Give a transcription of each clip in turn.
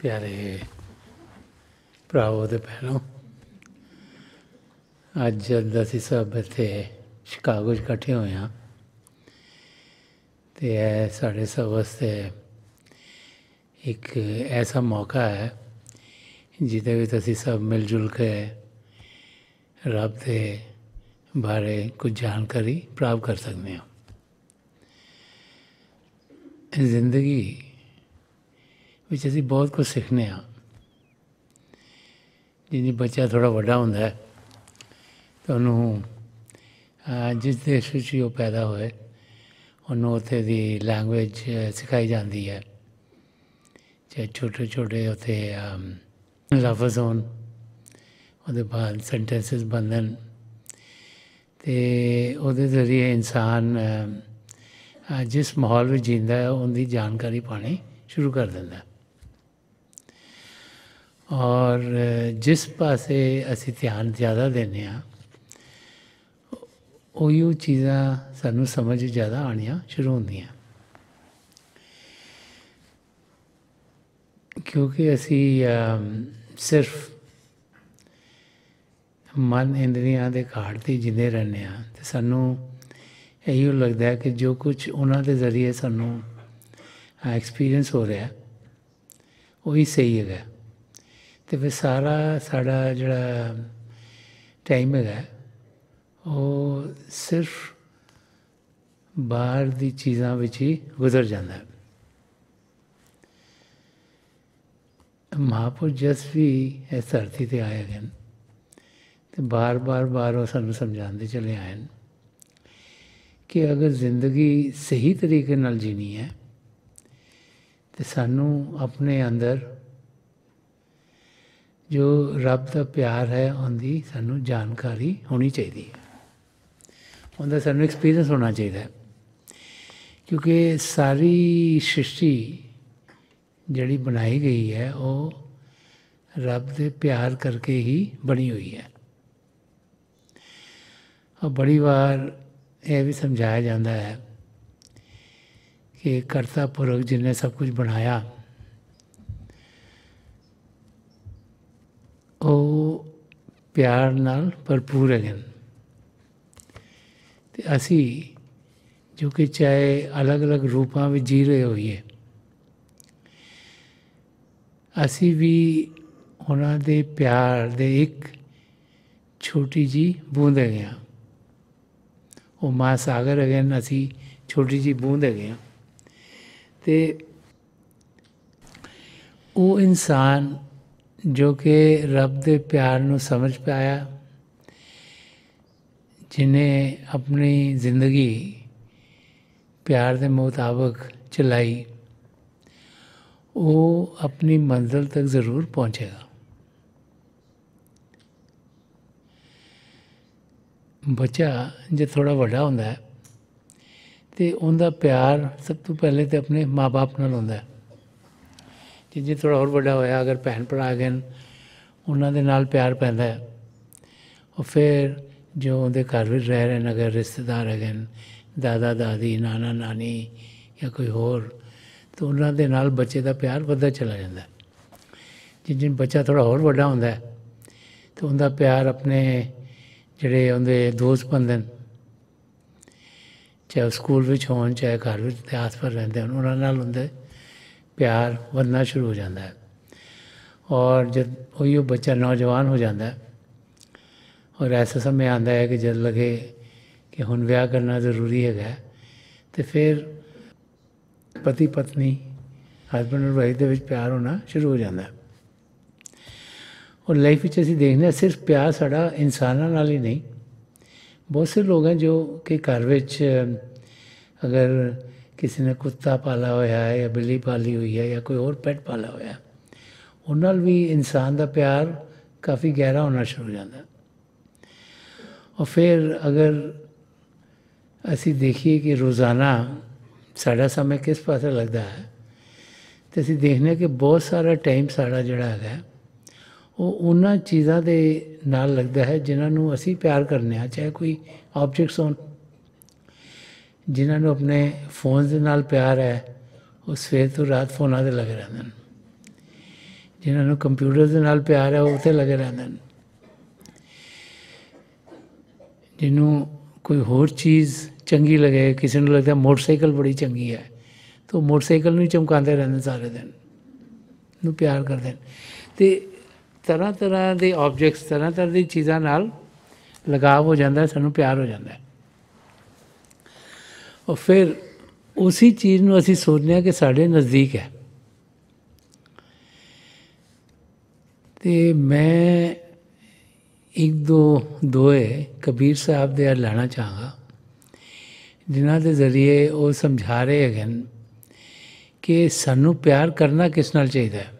प्यारे प्रावोद भैनों अज अस सब इतने शिकागो कट्ठे हो साढ़े सब वास्ते एक ऐसा मौका है जिद असी सब मिलजुल के रब के बारे कुछ जानकारी प्राप्त कर सकते हैं जिंदगी ਵਿੱਚ ਅਸੀਂ ਬਹੁਤ ਕੁਝ ਸਿੱਖਨੇ ਆ ਜਿਵੇਂ ਬੱਚਾ ਥੋੜਾ ਵੱਡਾ ਹੁੰਦਾ ਹੈ ਤੁਹਾਨੂੰ ਜਿਸ ਦੇਸ਼ ਵਿੱਚ ਉਹ ਪੈਦਾ ਹੋਏ ਉਹਨੂੰ ਉੱਥੇ ਦੀ ਲੈਂਗੁਏਜ ਸਿਖਾਈ ਜਾਂਦੀ ਹੈ ਜੇ ਛੋਟੇ ਛੋਟੇ ਉੱਥੇ ਲਫ਼ਜ਼ ਹੋਣ ਉਹਦੇ ਬਾਅਦ ਸੈਂਟੈਂਸਸ ਬੰਦਨ ਤੇ ਉਹਦੇ ذریعے ਇਨਸਾਨ ਜਿਸ ਮਾਹੌਲ ਵਿੱਚ ਜਿੰਦਾ ਹੈ ਉਹਦੀ ਜਾਣਕਾਰੀ ਪਾਣੀ ਸ਼ੁਰੂ ਕਰ ਦਿੰਦਾ ਔਰ ਜਿਸ ਪਾਸੇ ਅਸੀਂ ਧਿਆਨ ਜ਼ਿਆਦਾ ਦਿੰਨੇ ਆ ਉਹ ਯੂ ਚੀਜ਼ਾਂ ਸਾਨੂੰ ਸਮਝ ਜ਼ਿਆਦਾ ਆਣੀਆਂ ਸ਼ੁਰੂ ਹੁੰਦੀਆਂ ਕਿਉਂਕਿ ਅਸੀਂ ਸਿਰਫ ਮਨ ਇੰਦਰੀਆਂ ਦੇ ਘਾੜ ਤੇ ਜਿੰਦੇ ਰਹਿੰਦੇ ਆ ਤੇ ਸਾਨੂੰ ਇਹੋ ਲੱਗਦਾ ਹੈ ਕਿ ਜੋ ਕੁਝ ਉਹਨਾਂ ਦੇ ਜ਼ਰੀਏ ਸਾਨੂੰ ਐਕਸਪੀਰੀਅੰਸ ਹੋ ਰਿਹਾ ਉਹੀ ਸਹੀ ਹੈਗਾ ਤੇ ਫਿਰ ਸਾਰਾ ਸਾਡਾ ਜਿਹੜਾ ਟਾਈਮ ਹੈਗਾ ਉਹ ਸਿਰਫ ਬਾਹਰ ਦੀ ਚੀਜ਼ਾਂ ਵਿੱਚ ਹੀ ਗੁਜ਼ਰ ਜਾਂਦਾ ਹੈ ਮਹਾਪੁਰ ਜਸ ਵੀ ਇਸ ਧਰਤੀ ਤੇ ਆਏ ਗਏ ਤੇ ਬਾਰ-ਬਾਰ ਬਾਰ ਉਹ ਸਾਨੂੰ ਸਮਝਾਉਂਦੇ ਚਲੇ ਆਏ ਹਨ ਕਿ ਅਗਰ ਜ਼ਿੰਦਗੀ ਸਹੀ ਤਰੀਕੇ ਨਾਲ ਜੀਣੀ ਹੈ ਤੇ ਸਾਨੂੰ ਆਪਣੇ ਅੰਦਰ ਜੋ ਰੱਬ ਦਾ ਪਿਆਰ ਹੈ ਉਹਦੀ ਸਾਨੂੰ ਜਾਣਕਾਰੀ ਹੋਣੀ ਚਾਹੀਦੀ ਹੈ ਉਹਦਾ ਸਾਨੂੰ ਐਕਸਪੀਰੀਅੰਸ ਹੋਣਾ ਚਾਹੀਦਾ ਹੈ ਕਿਉਂਕਿ ਸਾਰੀ ਸ੍ਰਿਸ਼ਟੀ ਜਿਹੜੀ ਬਣਾਈ ਗਈ ਹੈ ਉਹ ਰੱਬ ਦੇ ਪਿਆਰ ਕਰਕੇ ਹੀ ਬਣੀ ਹੋਈ ਹੈ ਔਰ ਬੜੀ ਵਾਰ ਇਹ ਵੀ ਸਮਝਾਇਆ ਜਾਂਦਾ ਹੈ ਕਿ ਕਰਤਾ ਪੁਰਖ ਜਿਨੇ ਸਭ ਕੁਝ ਬਣਾਇਆ ਪਿਆਰ ਨਾਲ ਭਰਪੂਰ ਹਨ ਤੇ ਅਸੀਂ ਜੋ ਕਿ ਚਾਹੇ ਅਲੱਗ-ਅਲੱਗ ਰੂਪਾਂ ਵਿੱਚ ਜੀ ਰਹੇ ਹੋਈਏ ਅਸੀਂ ਵੀ ਉਹਨਾਂ ਦੇ ਪਿਆਰ ਦੇ ਇੱਕ ਛੋਟੀ ਜੀ ਬੂੰਦ ਹੈਗੇ ਆ ਉਹ ਮਾ ਸਾਗਰ ਹੈਗੇ ਅਸੀਂ ਛੋਟੀ ਜੀ ਬੂੰਦ ਹੈਗੇ ਆ ਤੇ ਉਹ ਇਨਸਾਨ ਜੋ ਕਿ ਰੱਬ ਦੇ ਪਿਆਰ ਨੂੰ ਸਮਝ ਪਾਇਆ ਜਿਨੇ ਆਪਣੀ ਜ਼ਿੰਦਗੀ ਪਿਆਰ ਦੇ ਮੁਤਾਬਕ ਚਲਾਈ ਉਹ ਆਪਣੀ ਮੰਜ਼ਲ ਤੱਕ ਜ਼ਰੂਰ ਪਹੁੰਚੇਗਾ ਬੱਚਾ ਜੇ ਥੋੜਾ ਵੱਡਾ ਹੁੰਦਾ ਹੈ ਤੇ ਉਹਦਾ ਪਿਆਰ ਸਭ ਤੋਂ ਪਹਿਲੇ ਤੇ ਆਪਣੇ ਮਾਪੇ ਨਾਲ ਹੁੰਦਾ ਹੈ ਜੇ ਜੇ ਥੋੜਾ ਹੋਰ ਵੱਡਾ ਹੋਇਆ ਅਗਰ ਭੈਣ ਭਰਾ ਗਏ ਉਹਨਾਂ ਦੇ ਨਾਲ ਪਿਆਰ ਪੈਂਦਾ ਹੈ ਫਿਰ ਜੋ ਉਹਦੇ ਘਰ ਵਿੱਚ ਰਹਿ ਰਹੇ ਨੇ ਅਗਰ ਰਿਸ਼ਤੇਦਾਰ ਹੈਗੇ ਦਾਦਾ ਦਾਦੀ ਨਾਨਾ ਨਾਨੀ ਜਾਂ ਕੋਈ ਹੋਰ ਤਾਂ ਉਹਨਾਂ ਦੇ ਨਾਲ ਬੱਚੇ ਦਾ ਪਿਆਰ ਵੱਧਦਾ ਚਲਾ ਜਾਂਦਾ ਜਿੱਦ ਦਿਨ ਬੱਚਾ ਥੋੜਾ ਹੋਰ ਵੱਡਾ ਹੁੰਦਾ ਹੈ ਤਾਂ ਉਹਦਾ ਪਿਆਰ ਆਪਣੇ ਜਿਹੜੇ ਉਹਦੇ ਦੋਸਤ ਬੰਦੇ ਨੇ ਚਾਹੇ ਸਕੂਲ ਵਿੱਚ ਹੋਣ ਚਾਹੇ ਘਰ ਵਿੱਚ ਤੇ ਆਸ ਪਰ ਰਹਿੰਦੇ ਉਹਨਾਂ ਨਾਲ ਹੁੰਦੇ ਪਿਆਰ ਵਰਨਾ ਸ਼ੁਰੂ ਹੋ ਜਾਂਦਾ ਹੈ ਔਰ ਜਦ ਉਹ ਉਹ ਬੱਚਾ ਨੌਜਵਾਨ ਹੋ ਜਾਂਦਾ ਹੈ ਔਰ ਐਸਾ ਸਮੇਂ ਆਂਦਾ ਹੈ ਕਿ ਜਦ ਲਗੇ ਕਿ ਹੁਣ ਵਿਆਹ ਕਰਨਾ ਜ਼ਰੂਰੀ ਹੈਗਾ ਤੇ ਫਿਰ ਪਤੀ ਪਤਨੀ ਹਸਬੰਡ ਔਰ ਵਾਈਫ ਦੇ ਵਿੱਚ ਪਿਆਰ ਹੋਣਾ ਸ਼ੁਰੂ ਹੋ ਜਾਂਦਾ ਹੈ ਔਰ ਲਾਈਫ ਵਿੱਚ ਅਸੀਂ ਦੇਖਦੇ ਸਿਰਫ ਪਿਆਰ ਸਾਡਾ ਇਨਸਾਨਾਂ ਨਾਲ ਹੀ ਨਹੀਂ ਬਹੁਤ ਸੇ ਲੋਕ ਹਨ ਜੋ ਕਿ ਘਰ ਵਿੱਚ ਅਗਰ ਕਿਸੇ ਨੇ ਕੁੱਤਾ ਪਾਲਾ ਹੋਇਆ ਹੈ ਜਾਂ ਬਿੱਲੀ ਪਾਲੀ ਹੋਈ ਹੈ ਜਾਂ ਕੋਈ ਹੋਰ ਪੈਟ ਪਾਲਾ ਹੋਇਆ ਉਹਨਾਂ ਨਾਲ ਵੀ ਇਨਸਾਨ ਦਾ ਪਿਆਰ ਕਾਫੀ ਗਹਿਰਾ ਹੋਣਾ ਸ਼ੁਰੂ ਹੋ ਜਾਂਦਾ ਔਰ ਫਿਰ ਅਗਰ ਅਸੀਂ ਦੇਖੀਏ ਕਿ ਰੋਜ਼ਾਨਾ ਸਾਡਾ ਸਮਾਂ ਕਿਸ ਪਾਸੇ ਲੱਗਦਾ ਹੈ ਤੇ ਅਸੀਂ ਦੇਖਨੇ ਕਿ ਬਹੁਤ ਸਾਰਾ ਟਾਈਮ ਸਾਡਾ ਜਿਹੜਾ ਹੈਗਾ ਉਹ ਉਹਨਾਂ ਚੀਜ਼ਾਂ ਦੇ ਨਾਲ ਲੱਗਦਾ ਹੈ ਜਿਨ੍ਹਾਂ ਨੂੰ ਅਸੀਂ ਪਿਆਰ ਕਰਨੇ ਆ ਚਾਹੇ ਕੋਈ ਆਬਜੈਕਟਸ ਹੋਣ ਜਿਨ੍ਹਾਂ ਨੂੰ ਆਪਣੇ ਫੋਨ ਦੇ ਨਾਲ ਪਿਆਰ ਹੈ ਉਹ ਸਵੇਰ ਤੋਂ ਰਾਤ ਫੋਨਾਂ ਦੇ ਲੱਗੇ ਰਹਿੰਦੇ ਨੇ ਜਿਨ੍ਹਾਂ ਨੂੰ ਕੰਪਿਊਟਰ ਦੇ ਨਾਲ ਪਿਆਰ ਹੈ ਉਹ ਉੱਥੇ ਲੱਗੇ ਰਹਿੰਦੇ ਨੇ ਜਿਹਨੂੰ ਕੋਈ ਹੋਰ ਚੀਜ਼ ਚੰਗੀ ਲੱਗੇ ਕਿਸੇ ਨੂੰ ਲੱਗਦਾ ਮੋਟਰਸਾਈਕਲ ਬੜੀ ਚੰਗੀ ਹੈ ਤਾਂ ਮੋਟਰਸਾਈਕਲ ਨੂੰ ਚਮਕਾਉਂਦੇ ਰਹਿੰਦੇ ਸਾਰੇ ਦਿਨ ਨੂੰ ਪਿਆਰ ਕਰਦੇ ਨੇ ਤੇ ਤਰ੍ਹਾਂ ਤਰ੍ਹਾਂ ਦੇ ਆਬਜੈਕਟਸ ਤਰ੍ਹਾਂ ਤਰ੍ਹਾਂ ਦੀ ਚੀਜ਼ਾਂ ਨਾਲ ਲਗਾਵ ਹੋ ਜਾਂਦਾ ਸਾਨੂੰ ਪਿਆਰ ਹੋ ਜਾਂਦਾ ਹੈ ਔਰ ਫਿਰ ਉਸੇ ਚੀਜ਼ ਨੂੰ ਅਸੀਂ ਸੋਚਦੇ ਹਾਂ ਕਿ ਸਾਡੇ ਨਜ਼ਦੀਕ ਹੈ ਤੇ ਮੈਂ ਇੱਕ ਦੋ ਦੋਏ ਕਬੀਰ ਸਾਹਿਬ ਦੇ ਲੈਣਾ ਚਾਹਾਂਗਾ ਜਿਨ੍ਹਾਂ ਦੇ ਜ਼ਰੀਏ ਉਹ ਸਮਝਾ ਰਹੇ ਹਨ ਕਿ ਸਾਨੂੰ ਪਿਆਰ ਕਰਨਾ ਕਿਸ ਨਾਲ ਚਾਹੀਦਾ ਹੈ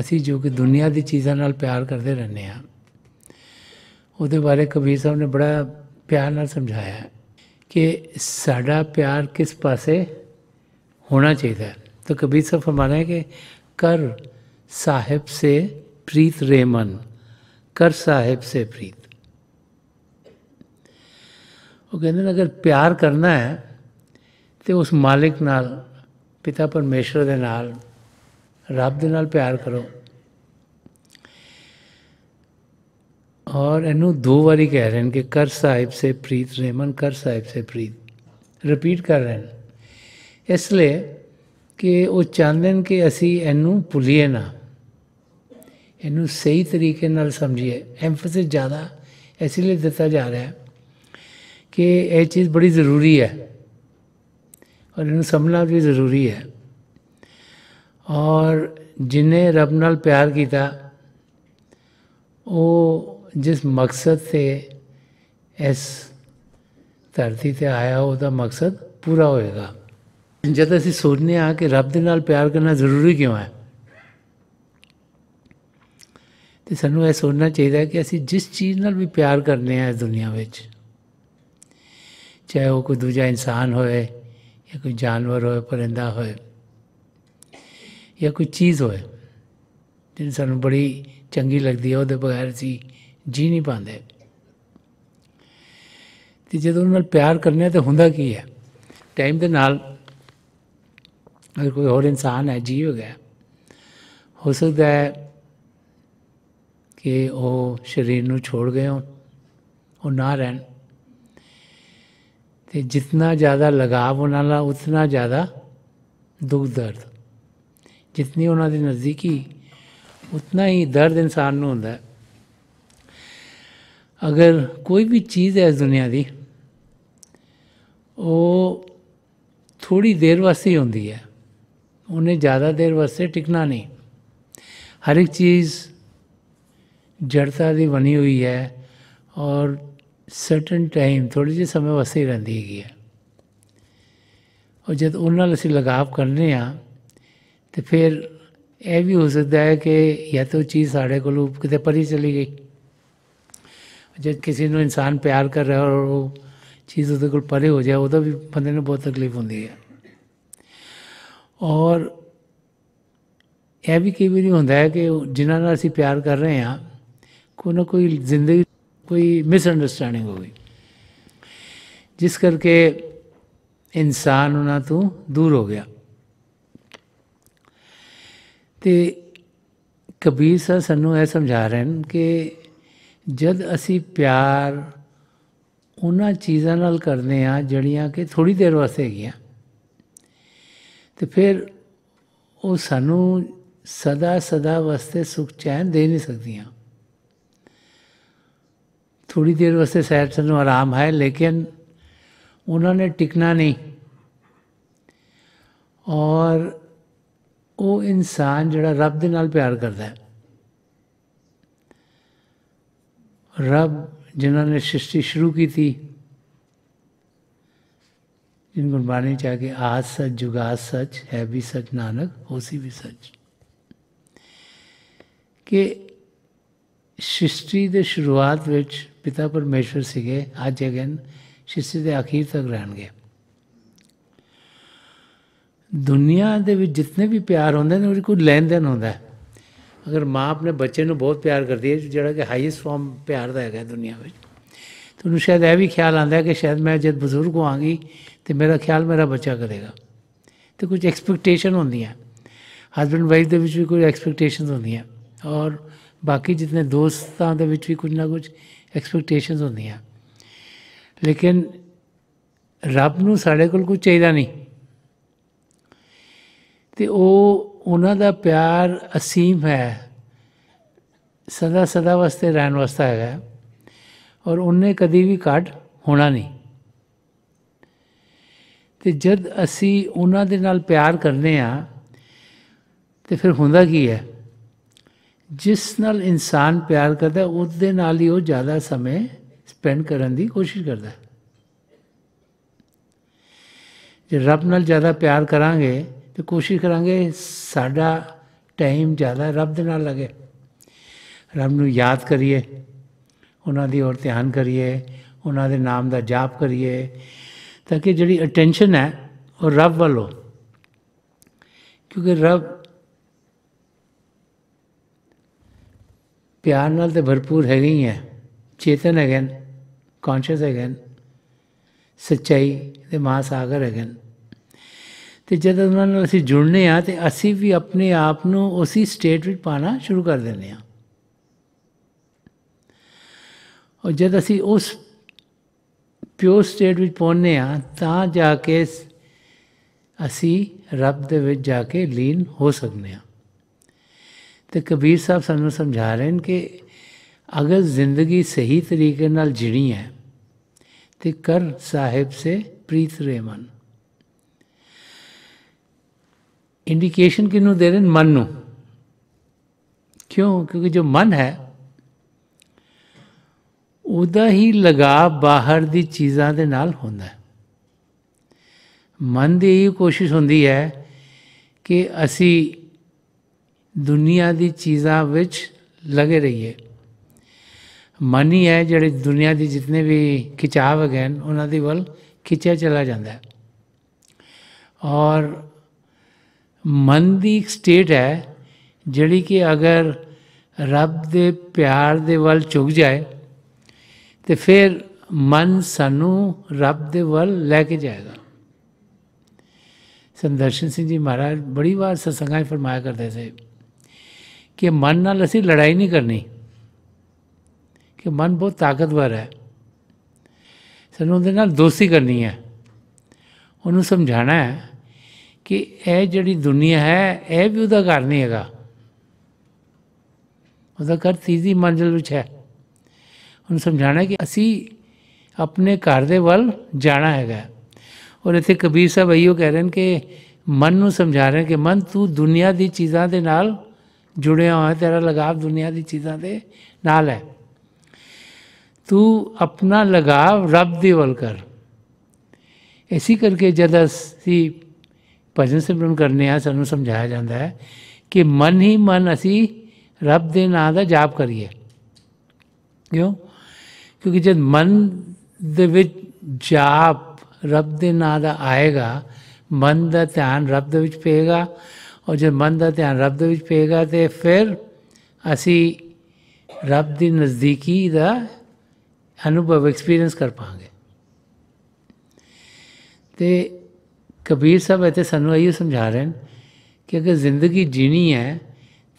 ਅਸੀਂ ਜੋ ਕਿ ਦੁਨੀਆ ਦੀ ਚੀਜ਼ਾਂ ਨਾਲ ਪਿਆਰ ਕਰਦੇ ਰਹਿੰਦੇ ਹਾਂ ਉਹਦੇ ਬਾਰੇ ਕਬੀਰ ਸਾਹਿਬ ਨੇ ਬੜਾ ਪਿਆਰ ਨਾਲ ਸਮਝਾਇਆ कि साढ़ा प्यार किस पासे होना चाहिए तो कबीर साहब फरमाना है कि कर साहेब से प्रीत रे मन कर साहेब से प्रीत वो कहते अगर प्यार करना है तो उस मालिक नाल पिता परमेश्वर के नाल रब ਦੇ नाल प्यार करो ਔਰ ਇਹਨੂੰ ਦੋ ਵਾਰੀ ਕਹਿ ਰਹੇ ਨੇ ਕਿ ਕਰ ਸਾਹਿਬ ਸੇ ਪ੍ਰੀਤ ਰਹਿਮਨ ਕਰ ਸਾਹਿਬ ਸੇ ਪ੍ਰੀਤ ਰਿਪੀਟ ਕਰ ਰਹੇ ਨੇ ਇਸ ਲਈ ਕਿ ਉਹ ਚਾਹੁੰਦੇ ਨੇ ਕਿ ਅਸੀਂ ਇਹਨੂੰ ਭੁੱਲੀਏ ਨਾ ਇਹਨੂੰ ਸਹੀ ਤਰੀਕੇ ਨਾਲ ਸਮਝੀਏ ਐਮਫਸਿਸ ਜ਼ਿਆਦਾ ਇਸ ਲਈ ਦਿੱਤਾ ਜਾ ਰਿਹਾ ਹੈ ਕਿ ਇਹ ਚੀਜ਼ ਬੜੀ ਜ਼ਰੂਰੀ ਹੈ ਔਰ ਇਹਨੂੰ ਸਮਝਣਾ ਵੀ ਜ਼ਰੂਰੀ ਹੈ ਔਰ ਜਿਨੇ ਰੱਬ ਨਾਲ ਪਿਆਰ ਕੀਤਾ ਉਹ ਜਿਸ ਮਕਸਦ ਤੇ ਇਸ ਧਰਤੀ ਤੇ ਆਇਆ ਉਹਦਾ ਮਕਸਦ ਪੂਰਾ ਹੋਏਗਾ ਜਦ ਅਸੀਂ ਸੋਚਨੇ ਆ ਕਿ ਰੱਬ ਦੇ ਨਾਲ ਪਿਆਰ ਕਰਨਾ ਜ਼ਰੂਰੀ ਕਿਉਂ ਹੈ ਤੇ ਸਾਨੂੰ ਇਹ ਸੋਚਣਾ ਚਾਹੀਦਾ ਕਿ ਅਸੀਂ ਜਿਸ ਚੀਜ਼ ਨਾਲ ਵੀ ਪਿਆਰ ਕਰਨੇ ਆ ਇਸ ਦੁਨੀਆ ਵਿੱਚ ਚਾਹੇ ਉਹ ਕੋਈ ਦੂਜਾ ਇਨਸਾਨ ਹੋਵੇ ਜਾਂ ਕੋਈ ਜਾਨਵਰ ਹੋਵੇ ਪਰਿੰਦਾ ਹੋਵੇ ਜਾਂ ਕੋਈ ਚੀਜ਼ ਹੋਵੇ ਜਿਹਨੂੰ ਸਾਨੂੰ ਬੜੀ ਚੰਗੀ ਲੱਗਦੀ ਹੈ ਉਹਦੇ ਬਗੈਰ ਅਸੀਂ ਜੀ ਨਹੀਂ ਪਾਉਂਦੇ ਤੇ ਜਦੋਂ ਉਹਨਾਂ ਨਾਲ ਪਿਆਰ ਕਰਨੇ ਤੇ ਹੁੰਦਾ ਕੀ ਹੈ ਟਾਈਮ ਦੇ ਨਾਲ ਅਗਰ ਕੋਈ ਹੋਰ ਇਨਸਾਨ ਹੈ ਜੀ ਹੋ ਗਿਆ ਹੋ ਸਕਦਾ ਹੈ ਕਿ ਉਹ ਸਰੀਰ ਨੂੰ ਛੋੜ ਗਏ ਹੋਣ ਉਹ ਨਾ ਰਹਿਣ ਤੇ ਜਿੰਨਾ ਜ਼ਿਆਦਾ ਲਗਾਵ ਉਹਨਾਂ ਨਾਲ ਉਤਨਾ ਜ਼ਿਆਦਾ ਦੁੱਖ ਦਰਦ ਜਿੰਨੀ ਉਹਨਾਂ ਦੀ ਨਜ਼ਦੀਕੀ ਉਤਨਾ ਹੀ ਦਰਦ ਇਨਸਾਨ ਨੂੰ ਹੁੰਦਾ ਹੈ अगर कोई भी चीज़ है इस दुनिया की ਉਹ ਥੋੜੀ ਦੇਰ ਵਾਸਤੇ ਹੁੰਦੀ ਹੈ ਉਹਨੇ ਜ਼ਿਆਦਾ ਦੇਰ ਵਾਸਤੇ ਟਿਕਣਾ ਨਹੀਂ ਹਰ ਇੱਕ ਚੀਜ਼ ਜੜਤਾ ਦੀ ਬਣੀ ਹੋਈ ਹੈ ਔਰ ਸਰਟਨ ਟਾਈਮ ਥੋੜੀ ਜਿਹੀ ਸਮੇਂ ਵਾਸਤੇ ਰਹਿੰਦੀ ਹੈਗੀ ਹੈ ਔਰ ਜਦ ਉਹਨਾਂ ਨਾਲ ਅਸੀਂ ਲਗਾਵ ਕਰਨੇ ਆ ਤੇ ਫਿਰ ਇਹ ਵੀ ਹੋ ਸਕਦਾ ਹੈ ਕਿ ਜਾਂ ਤਾਂ ਚੀਜ਼ ਸਾਡੇ ਕੋਲੋਂ ਕਿਤੇ ਪਰੀ ਚਲੀ ਗਈ ਜੇ ਕਿਸੇ ਨੂੰ ਇਨਸਾਨ ਪਿਆਰ ਕਰ ਰਿਹਾ ਔਰ ਉਹ ਚੀਜ਼ ਉਹਦੇ ਕੋਲ ਪਰੇ ਹੋ ਜਾਏ ਉਹਦਾ ਵੀ ਬੰਦੇ ਨੂੰ ਬਹੁਤ ਤਕਲੀਫ ਹੁੰਦੀ ਹੈ ਔਰ ਇਹ ਵੀ ਕਈ ਵਾਰੀ ਹੁੰਦਾ ਹੈ ਕਿ ਜਿਨ੍ਹਾਂ ਨਾਲ ਅਸੀਂ ਪਿਆਰ ਕਰ ਰਹੇ ਹਾਂ ਕੋਈ ਨਾ ਕੋਈ ਜ਼ਿੰਦਗੀ ਕੋਈ ਮਿਸਅੰਡਰਸਟੈਂਡਿੰਗ ਹੋ ਗਈ ਜਿਸ ਕਰਕੇ ਇਨਸਾਨ ਉਹਨਾਂ ਤੋਂ ਦੂਰ ਹੋ ਗਿਆ ਤੇ ਕਬੀਰ ਸਾਹਿਬ ਸਾਨੂੰ ਇਹ ਸਮਝਾ ਰਹੇ ਨੇ ਕਿ ਜਦ ਅਸੀਂ ਪਿਆਰ ਉਹਨਾਂ ਚੀਜ਼ਾਂ ਨਾਲ ਕਰਦੇ ਆ ਜਿਹੜੀਆਂ ਕਿ ਥੋੜੀ ਦੇਰ ਵਾਸਤੇ ਗਿਆ ਤੇ ਫਿਰ ਉਹ ਸਾਨੂੰ ਸਦਾ ਸਦਾ ਵਾਸਤੇ ਸੁਖ ਚੈਨ ਦੇ ਨਹੀਂ ਸਕਦੀਆਂ ਥੋੜੀ ਦੇਰ ਵਾਸਤੇ ਸੈਰ ਸਾਨੂੰ ਆਰਾਮ ਹੈ ਲੇਕਿਨ ਉਹਨਾਂ ਨੇ ਟਿਕਣਾ ਨਹੀਂ ਔਰ ਉਹ ਇਨਸਾਨ ਜਿਹੜਾ ਰੱਬ ਦੇ ਨਾਲ ਪਿਆਰ ਕਰਦਾ ਹੈ ਰੱਬ ਜਿਨ੍ਹਾਂ ਨੇ ਸ੍ਰਿਸ਼ਟੀ ਸ਼ੁਰੂ ਕੀਤੀ ਜਿਨ ਗੁਰਬਾਣੀ ਚ ਆ ਕੇ ਆਦ ਸੱਚ ਜੁਗਾ ਸੱਚ ਹੈ ਵੀ ਸੱਚ ਨਾਨਕ ਹੋਸੀ ਵੀ ਸੱਚ ਕਿ ਸ੍ਰਿਸ਼ਟੀ ਦੇ ਸ਼ੁਰੂਆਤ ਵਿੱਚ ਪਿਤਾ ਪਰਮੇਸ਼ਰ ਸੀਗੇ ਅੱਜ ਅਗਨ ਸ੍ਰਿਸ਼ਟੀ ਦੇ ਅਖੀਰ ਤੱਕ ਰਹਿਣਗੇ ਦੁਨੀਆ ਦੇ ਵਿੱਚ ਜਿੰਨੇ ਵੀ ਪਿਆਰ ਹੁੰਦੇ ਨੇ ਉਹ ਕੋਈ ਲੈਣ ਦੇਣ ਹੁੰਦਾ ਹੈ ਅਗਰ ਮਾਂ ਆਪਣੇ ਬੱਚੇ ਨੂੰ ਬਹੁਤ ਪਿਆਰ ਕਰਦੀ ਹੈ ਜਿਹੜਾ ਕਿ ਹਾਈਐਸਟ ਫਾਰਮ ਪਿਆਰ ਦਾ ਹੈਗਾ ਦੁਨੀਆ ਵਿੱਚ ਤੁਹਾਨੂੰ ਸ਼ਾਇਦ ਇਹ ਵੀ ਖਿਆਲ ਆਉਂਦਾ ਹੈ ਕਿ ਸ਼ਾਇਦ ਮੈਂ ਜਦ ਬਜ਼ੁਰਗ ਹੋਵਾਂਗੀ ਤੇ ਮੇਰਾ ਖਿਆਲ ਮੇਰਾ ਬੱਚਾ ਕਰੇਗਾ ਤੇ ਕੁਝ ਐਕਸਪੈਕਟੇਸ਼ਨ ਹੁੰਦੀਆਂ ਹਸਬੰਡ ਵਾਈਫ ਦੇ ਵਿੱਚ ਵੀ ਕੋਈ ਐਕਸਪੈਕਟੇਸ਼ਨਸ ਹੁੰਦੀਆਂ ਔਰ ਬਾਕੀ ਜਿੰਨੇ ਦੋਸਤਾਂ ਦੇ ਵਿੱਚ ਵੀ ਕੁਝ ਨਾ ਕੁਝ ਐਕਸਪੈਕਟੇਸ਼ਨਸ ਹੁੰਦੀਆਂ ਲੇਕਿਨ ਰੱਬ ਨੂੰ ਸਾਡੇ ਕੋਲ ਕੁਝ ਚਾਹੀਦਾ ਨਹੀਂ ਤੇ ਉਹ ਉਹਨਾਂ ਦਾ ਪਿਆਰ ਅਸੀਮ ਹੈ ਸਦਾ ਸਦਾ ਵਾਸਤੇ ਰਹਿਣ ਵਾਸਤਾ ਹੈ ਔਰ ਉਹਨੇ ਕਦੀ ਵੀ ਘਟ ਹੋਣਾ ਨਹੀਂ ਤੇ ਜਦ ਅਸੀਂ ਉਹਨਾਂ ਦੇ ਨਾਲ ਪਿਆਰ ਕਰਨੇ ਆ ਤੇ ਫਿਰ ਹੁੰਦਾ ਕੀ ਹੈ ਜਿਸ ਨਾਲ ਇਨਸਾਨ ਪਿਆਰ ਕਰਦਾ ਉਸ ਦੇ ਨਾਲ ਹੀ ਉਹ ਜ਼ਿਆਦਾ ਸਮੇਂ ਸਪੈਂਡ ਕਰਨ ਦੀ ਕੋਸ਼ਿਸ਼ ਕਰਦਾ ਜੇ ਰੱਬ ਨਾਲ ਜ਼ਿਆਦਾ ਪਿਆਰ ਕਰਾਂਗੇ ਤੇ ਕੋਸ਼ਿਸ਼ ਕਰਾਂਗੇ ਸਾਡਾ ਟਾਈਮ ਜ਼ਿਆਦਾ ਰੱਬ ਦੇ ਨਾਲ ਲਗੇ ਰੱਬ ਨੂੰ ਯਾਦ ਕਰੀਏ ਉਹਨਾਂ ਦੀ ਔਰ ਧਿਆਨ ਕਰੀਏ ਉਹਨਾਂ ਦੇ ਨਾਮ ਦਾ ਜਾਪ ਕਰੀਏ ਤਾਂ ਕਿ ਜਿਹੜੀ ਅਟੈਂਸ਼ਨ ਹੈ ਉਹ ਰੱਬ ਵੱਲ ਹੋ ਕਿਉਂਕਿ ਰੱਬ ਪਿਆਰ ਨਾਲ ਤੇ ਭਰਪੂਰ ਹੈ ਨਹੀਂ ਹੈ ਚੇਤਨ ਹੈਗੇ ਕੌਂਸ਼ੀਅਸ ਹੈਗੇ ਸੱਚਾਈ ਦੇ ਮਹਾਸਾਗਰ ਹੈਗੇ ਤੇ ਜਦ ਉਹਨਾਂ ਨਾਲ ਅਸੀਂ ਜੁੜਨੇ ਆ ਤੇ ਅਸੀਂ ਵੀ ਆਪਣੇ ਆਪ ਨੂੰ ਉਸੇ ਸਟੇਟ ਵਿੱਚ ਪਾਣਾ ਸ਼ੁਰੂ ਕਰ ਦਿੰਦੇ ਆ ਔਰ ਜਦ ਅਸੀਂ ਉਸ ਪਿਓਰ ਸਟੇਟ ਵਿੱਚ ਪਹੁੰਚਨੇ ਆ ਤਾਂ ਜਾ ਕੇ ਅਸੀਂ ਰੱਬ ਦੇ ਵਿੱਚ ਜਾ ਕੇ ਲੀਨ ਹੋ ਸਕਨੇ ਆ ਤੇ ਕਬੀਰ ਸਾਹਿਬ ਸਾਨੂੰ ਸਮਝਾ ਰਹੇ ਨੇ ਕਿ ਅਗਰ ਜ਼ਿੰਦਗੀ ਸਹੀ ਤਰੀਕੇ ਨਾਲ ਜੀਣੀ ਹੈ ਤੇ ਕਰ ਸਾਹਿਬ ਸੇ ਪ੍ਰੀਤ ਰੇਮਨ इंडिकेशन ਕਿਨੂੰ ਦੇ ਰਹੇ ਮਨ ਨੂੰ ਕਿਉਂ ਕਿਉਂਕਿ ਜੋ ਮਨ ਹੈ ਉਹਦਾ ਹੀ ਲਗਾ ਬਾਹਰ ਦੀ ਚੀਜ਼ਾਂ ਦੇ ਨਾਲ ਹੁੰਦਾ ਹੈ ਮਨ ਦੀ ਇਹ ਕੋਸ਼ਿਸ਼ ਹੁੰਦੀ ਹੈ ਕਿ ਅਸੀਂ ਦੁਨੀਆ ਦੀ ਚੀਜ਼ਾਂ ਵਿੱਚ ਲਗੇ ਰਹੀਏ ਮਨ ਹੀ ਹੈ ਜਿਹੜੇ ਦੁਨੀਆ ਦੀ ਜਿੰਨੇ ਵੀ ਖਿਚਾਵ ਹੈਗੇ ਉਹਨਾਂ ਦੇ ਵੱਲ ਖਿੱਚਿਆ ਚਲਾ ਜਾਂਦਾ ਹੈ ਔਰ ਮਨ ਦੀ ਇੱਕ ਸਟੇਟ ਹੈ ਜਿਹੜੀ ਕਿ ਅਗਰ ਰੱਬ ਦੇ ਪਿਆਰ ਦੇ ਵੱਲ ਝੁਕ ਜਾਏ ਤੇ ਫਿਰ ਮਨ ਸਾਨੂੰ ਰੱਬ ਦੇ ਵੱਲ ਲੈ ਕੇ ਜਾਏਗਾ ਸੰਦਰਸ਼ਨ ਸਿੰਘ ਜੀ ਮਹਾਰਾਜ ਬੜੀ ਵਾਰ ਸਸੰਗਾਂ ਫਰਮਾਇਆ ਕਰਦੇ ਸੇ ਕਿ ਮਨ ਨਾਲ ਅਸੀਂ ਲੜਾਈ ਨਹੀਂ ਕਰਨੀ ਕਿ ਮਨ ਬਹੁਤ ਤਾਕਤਵਰ ਹੈ ਸਾਨੂੰ ਉਹਦੇ ਨਾਲ ਦੋਸਤੀ ਕਰਨੀ ਹੈ ਉਹਨੂੰ ਸਮਝਾਣਾ ਹੈ ਕਿ ਇਹ ਜਿਹੜੀ ਦੁਨੀਆ ਹੈ ਇਹ ਵੀ ਉਹਦਾ ਘਰ ਨਹੀਂ ਹੈਗਾ ਉਹਦਾ ਘਰ ਤੀਜੀ ਮੰਜ਼ਲ ਵਿੱਚ ਹੈ ਉਹਨੂੰ ਸਮਝਾਣਾ ਕਿ ਅਸੀਂ ਆਪਣੇ ਘਰ ਦੇ ਵੱਲ ਜਾਣਾ ਹੈਗਾ ਔਰ ਇੱਥੇ ਕਬੀਰ ਸਾਹਿਬ ਇਹੋ ਕਹਿ ਰਹੇ ਨੇ ਕਿ ਮਨ ਨੂੰ ਸਮਝਾ ਰਹੇ ਕਿ ਮਨ ਤੂੰ ਦੁਨੀਆ ਦੀ ਚੀਜ਼ਾਂ ਦੇ ਨਾਲ ਜੁੜਿਆ ਹੋਇਆ ਤੇਰਾ ਲਗਾਵ ਦੁਨੀਆ ਦੀ ਚੀਜ਼ਾਂ ਦੇ ਨਾਲ ਹੈ ਤੂੰ ਆਪਣਾ ਲਗਾਵ ਰੱਬ ਦੇ ਵੱਲ ਕਰ ਐਸੀ ਕਰਕੇ ਜਦ ਅਸੀਂ ਭਜਨ ਸਿਮਰਨ ਕਰਨੇ ਆ ਸਾਨੂੰ ਸਮਝਾਇਆ ਜਾਂਦਾ ਹੈ ਕਿ ਮਨ ਹੀ ਮਨ ਅਸੀਂ ਰੱਬ ਦੇ ਨਾਂ ਦਾ ਜਾਪ ਕਰੀਏ ਕਿਉਂ ਕਿਉਂਕਿ ਜਦ ਮਨ ਦੇ ਵਿੱਚ ਜਾਪ ਰੱਬ ਦੇ ਨਾਂ ਦਾ ਆਏਗਾ ਮਨ ਦਾ ਧਿਆਨ ਰੱਬ ਦੇ ਵਿੱਚ ਪਏਗਾ ਔਰ ਜਦ ਮਨ ਦਾ ਧਿਆਨ ਰੱਬ ਦੇ ਵਿੱਚ ਪਏਗਾ ਤੇ ਫਿਰ ਅਸੀਂ ਰੱਬ ਦੀ ਨਜ਼ਦੀਕੀ ਦਾ ਅਨੁਭਵ ਐਕਸਪੀਰੀਅੰਸ ਕਰ ਪਾਵਾਂਗੇ ਤੇ ਕਬੀਰ ਸਾਹਿਬ ਇੱਥੇ ਸਾਨੂੰ ਇਹ ਸਮਝਾ ਰਹੇ ਨੇ ਕਿ ਅਗਰ ਜ਼ਿੰਦਗੀ ਜੀਣੀ ਹੈ